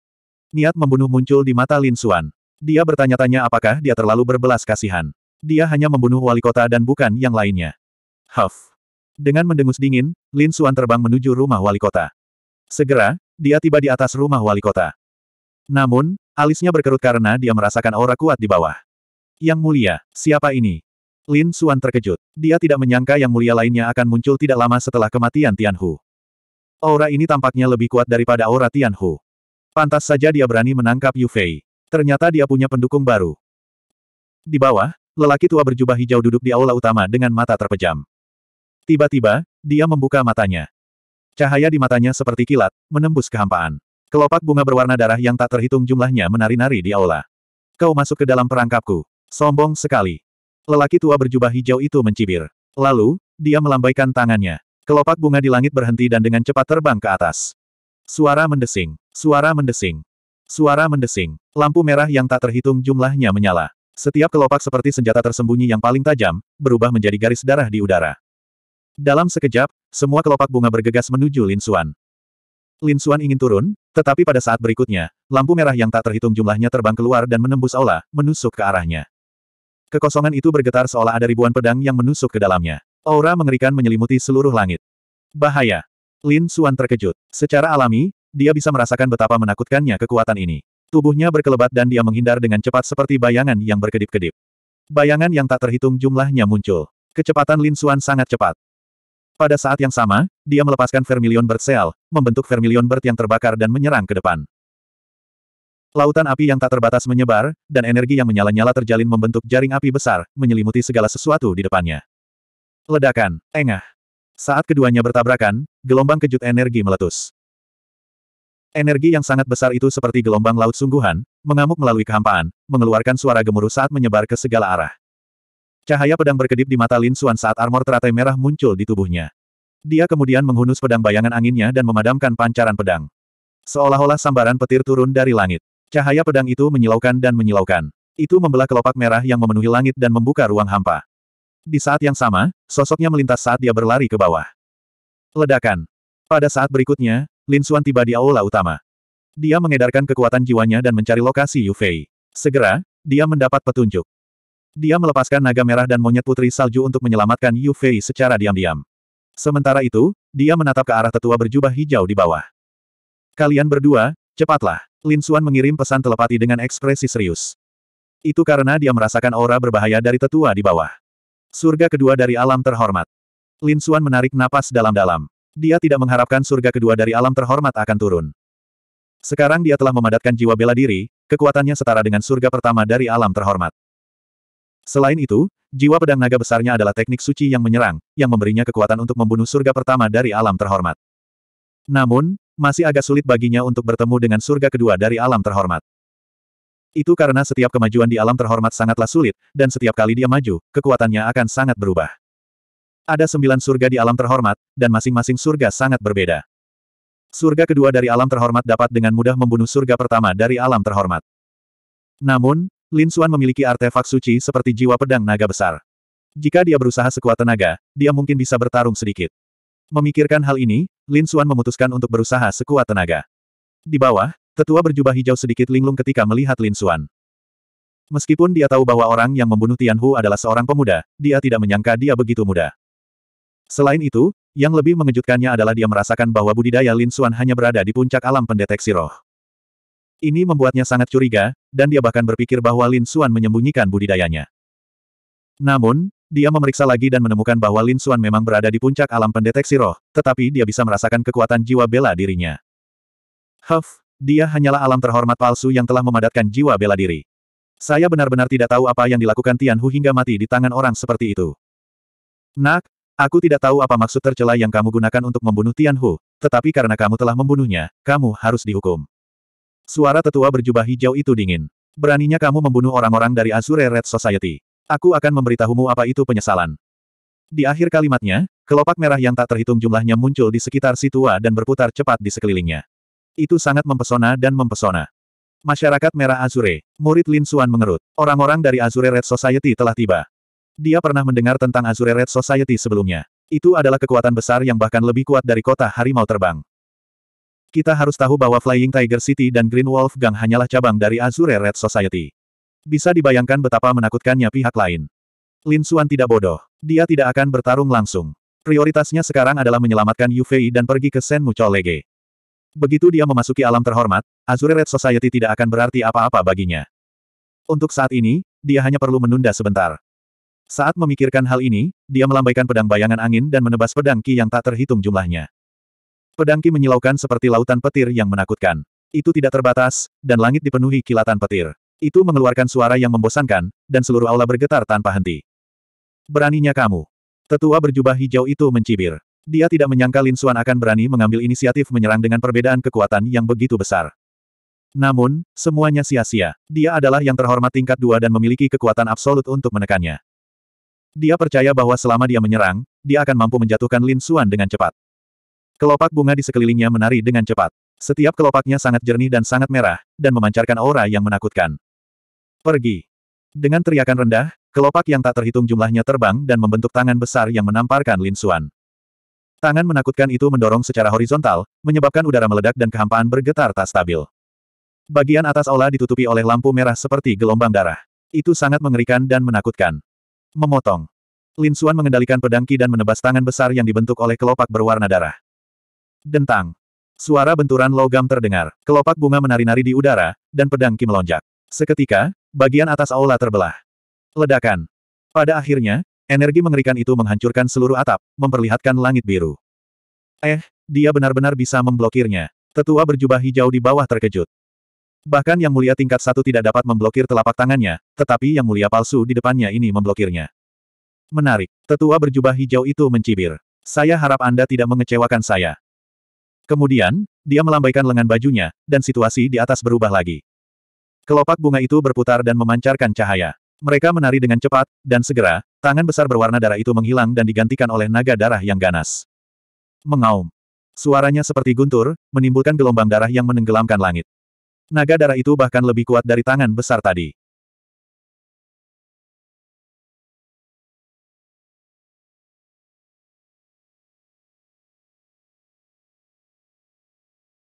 Niat membunuh muncul di mata Lin Xuan. Dia bertanya-tanya apakah dia terlalu berbelas kasihan dia hanya membunuh wali kota dan bukan yang lainnya. Huff. Dengan mendengus dingin, Lin Suan terbang menuju rumah wali kota. Segera, dia tiba di atas rumah wali kota. Namun, alisnya berkerut karena dia merasakan aura kuat di bawah. Yang mulia, siapa ini? Lin Suan terkejut. Dia tidak menyangka yang mulia lainnya akan muncul tidak lama setelah kematian Tian Hu. Aura ini tampaknya lebih kuat daripada aura Tian Hu. Pantas saja dia berani menangkap Yu Fei. Ternyata dia punya pendukung baru. Di bawah, Lelaki tua berjubah hijau duduk di aula utama dengan mata terpejam. Tiba-tiba, dia membuka matanya. Cahaya di matanya seperti kilat, menembus kehampaan. Kelopak bunga berwarna darah yang tak terhitung jumlahnya menari-nari di aula. Kau masuk ke dalam perangkapku. Sombong sekali. Lelaki tua berjubah hijau itu mencibir. Lalu, dia melambaikan tangannya. Kelopak bunga di langit berhenti dan dengan cepat terbang ke atas. Suara mendesing. Suara mendesing. Suara mendesing. Lampu merah yang tak terhitung jumlahnya menyala. Setiap kelopak seperti senjata tersembunyi yang paling tajam, berubah menjadi garis darah di udara. Dalam sekejap, semua kelopak bunga bergegas menuju Lin Xuan. Lin Xuan ingin turun, tetapi pada saat berikutnya, lampu merah yang tak terhitung jumlahnya terbang keluar dan menembus aula, menusuk ke arahnya. Kekosongan itu bergetar seolah ada ribuan pedang yang menusuk ke dalamnya. Aura mengerikan menyelimuti seluruh langit. Bahaya. Lin Xuan terkejut. Secara alami, dia bisa merasakan betapa menakutkannya kekuatan ini. Tubuhnya berkelebat dan dia menghindar dengan cepat seperti bayangan yang berkedip-kedip. Bayangan yang tak terhitung jumlahnya muncul. Kecepatan Lin Xuan sangat cepat. Pada saat yang sama, dia melepaskan Vermilion Bird Cell, membentuk Vermilion Bird yang terbakar dan menyerang ke depan. Lautan api yang tak terbatas menyebar, dan energi yang menyala-nyala terjalin membentuk jaring api besar, menyelimuti segala sesuatu di depannya. Ledakan, engah. Saat keduanya bertabrakan, gelombang kejut energi meletus. Energi yang sangat besar itu seperti gelombang laut sungguhan, mengamuk melalui kehampaan, mengeluarkan suara gemuruh saat menyebar ke segala arah. Cahaya pedang berkedip di mata Lin Xuan saat armor teratai merah muncul di tubuhnya. Dia kemudian menghunus pedang bayangan anginnya dan memadamkan pancaran pedang. Seolah-olah sambaran petir turun dari langit. Cahaya pedang itu menyilaukan dan menyilaukan. Itu membelah kelopak merah yang memenuhi langit dan membuka ruang hampa. Di saat yang sama, sosoknya melintas saat dia berlari ke bawah. Ledakan. Pada saat berikutnya, Lin Xuan tiba di aula utama. Dia mengedarkan kekuatan jiwanya dan mencari lokasi Yu Fei. Segera, dia mendapat petunjuk. Dia melepaskan naga merah dan monyet putri salju untuk menyelamatkan Yu Fei secara diam-diam. Sementara itu, dia menatap ke arah tetua berjubah hijau di bawah. Kalian berdua, cepatlah. Lin Xuan mengirim pesan telepati dengan ekspresi serius. Itu karena dia merasakan aura berbahaya dari tetua di bawah. Surga kedua dari alam terhormat. Lin Xuan menarik napas dalam-dalam. Dia tidak mengharapkan surga kedua dari alam terhormat akan turun. Sekarang dia telah memadatkan jiwa bela diri, kekuatannya setara dengan surga pertama dari alam terhormat. Selain itu, jiwa pedang naga besarnya adalah teknik suci yang menyerang, yang memberinya kekuatan untuk membunuh surga pertama dari alam terhormat. Namun, masih agak sulit baginya untuk bertemu dengan surga kedua dari alam terhormat. Itu karena setiap kemajuan di alam terhormat sangatlah sulit, dan setiap kali dia maju, kekuatannya akan sangat berubah. Ada sembilan surga di alam terhormat, dan masing-masing surga sangat berbeda. Surga kedua dari alam terhormat dapat dengan mudah membunuh surga pertama dari alam terhormat. Namun, Lin Xuan memiliki artefak suci seperti jiwa pedang naga besar. Jika dia berusaha sekuat tenaga, dia mungkin bisa bertarung sedikit. Memikirkan hal ini, Lin Xuan memutuskan untuk berusaha sekuat tenaga. Di bawah, tetua berjubah hijau sedikit linglung ketika melihat Lin Xuan. Meskipun dia tahu bahwa orang yang membunuh Tian Hu adalah seorang pemuda, dia tidak menyangka dia begitu muda. Selain itu, yang lebih mengejutkannya adalah dia merasakan bahwa budidaya Lin Xuan hanya berada di puncak alam pendeteksi roh. Ini membuatnya sangat curiga, dan dia bahkan berpikir bahwa Lin Xuan menyembunyikan budidayanya. Namun, dia memeriksa lagi dan menemukan bahwa Lin Xuan memang berada di puncak alam pendeteksi roh, tetapi dia bisa merasakan kekuatan jiwa bela dirinya. Huff, dia hanyalah alam terhormat palsu yang telah memadatkan jiwa bela diri. Saya benar-benar tidak tahu apa yang dilakukan Tian Hu hingga mati di tangan orang seperti itu. Nak, Aku tidak tahu apa maksud tercela yang kamu gunakan untuk membunuh Tian Hu, tetapi karena kamu telah membunuhnya, kamu harus dihukum. Suara tetua berjubah hijau itu dingin. Beraninya kamu membunuh orang-orang dari Azure Red Society. Aku akan memberitahumu apa itu penyesalan. Di akhir kalimatnya, kelopak merah yang tak terhitung jumlahnya muncul di sekitar si tua dan berputar cepat di sekelilingnya. Itu sangat mempesona dan mempesona. Masyarakat Merah Azure, murid Lin Suan mengerut. Orang-orang dari Azure Red Society telah tiba. Dia pernah mendengar tentang Azure Red Society sebelumnya. Itu adalah kekuatan besar yang bahkan lebih kuat dari kota harimau terbang. Kita harus tahu bahwa Flying Tiger City dan Green Wolf Gang hanyalah cabang dari Azure Red Society. Bisa dibayangkan betapa menakutkannya pihak lain. Lin Xuan tidak bodoh. Dia tidak akan bertarung langsung. Prioritasnya sekarang adalah menyelamatkan Yufei dan pergi ke Sen Mucho Lege. Begitu dia memasuki alam terhormat, Azure Red Society tidak akan berarti apa-apa baginya. Untuk saat ini, dia hanya perlu menunda sebentar. Saat memikirkan hal ini, dia melambaikan pedang bayangan angin dan menebas pedang Ki yang tak terhitung jumlahnya. Pedang Ki menyilaukan seperti lautan petir yang menakutkan. Itu tidak terbatas, dan langit dipenuhi kilatan petir. Itu mengeluarkan suara yang membosankan, dan seluruh aula bergetar tanpa henti. Beraninya kamu. Tetua berjubah hijau itu mencibir. Dia tidak menyangka Lin Xuan akan berani mengambil inisiatif menyerang dengan perbedaan kekuatan yang begitu besar. Namun, semuanya sia-sia. Dia adalah yang terhormat tingkat dua dan memiliki kekuatan absolut untuk menekannya. Dia percaya bahwa selama dia menyerang, dia akan mampu menjatuhkan Lin Suan dengan cepat. Kelopak bunga di sekelilingnya menari dengan cepat. Setiap kelopaknya sangat jernih dan sangat merah, dan memancarkan aura yang menakutkan. Pergi. Dengan teriakan rendah, kelopak yang tak terhitung jumlahnya terbang dan membentuk tangan besar yang menamparkan Lin Suan. Tangan menakutkan itu mendorong secara horizontal, menyebabkan udara meledak dan kehampaan bergetar tak stabil. Bagian atas aula ditutupi oleh lampu merah seperti gelombang darah. Itu sangat mengerikan dan menakutkan. Memotong. Lin Suan mengendalikan pedang Ki dan menebas tangan besar yang dibentuk oleh kelopak berwarna darah. Dentang. Suara benturan logam terdengar. Kelopak bunga menari-nari di udara, dan pedang Ki melonjak. Seketika, bagian atas aula terbelah. Ledakan. Pada akhirnya, energi mengerikan itu menghancurkan seluruh atap, memperlihatkan langit biru. Eh, dia benar-benar bisa memblokirnya. Tetua berjubah hijau di bawah terkejut. Bahkan Yang Mulia tingkat satu tidak dapat memblokir telapak tangannya, tetapi Yang Mulia palsu di depannya ini memblokirnya. Menarik. Tetua berjubah hijau itu mencibir. Saya harap Anda tidak mengecewakan saya. Kemudian, dia melambaikan lengan bajunya, dan situasi di atas berubah lagi. Kelopak bunga itu berputar dan memancarkan cahaya. Mereka menari dengan cepat, dan segera, tangan besar berwarna darah itu menghilang dan digantikan oleh naga darah yang ganas. Mengaum. Suaranya seperti guntur, menimbulkan gelombang darah yang menenggelamkan langit. Naga darah itu bahkan lebih kuat dari tangan besar tadi.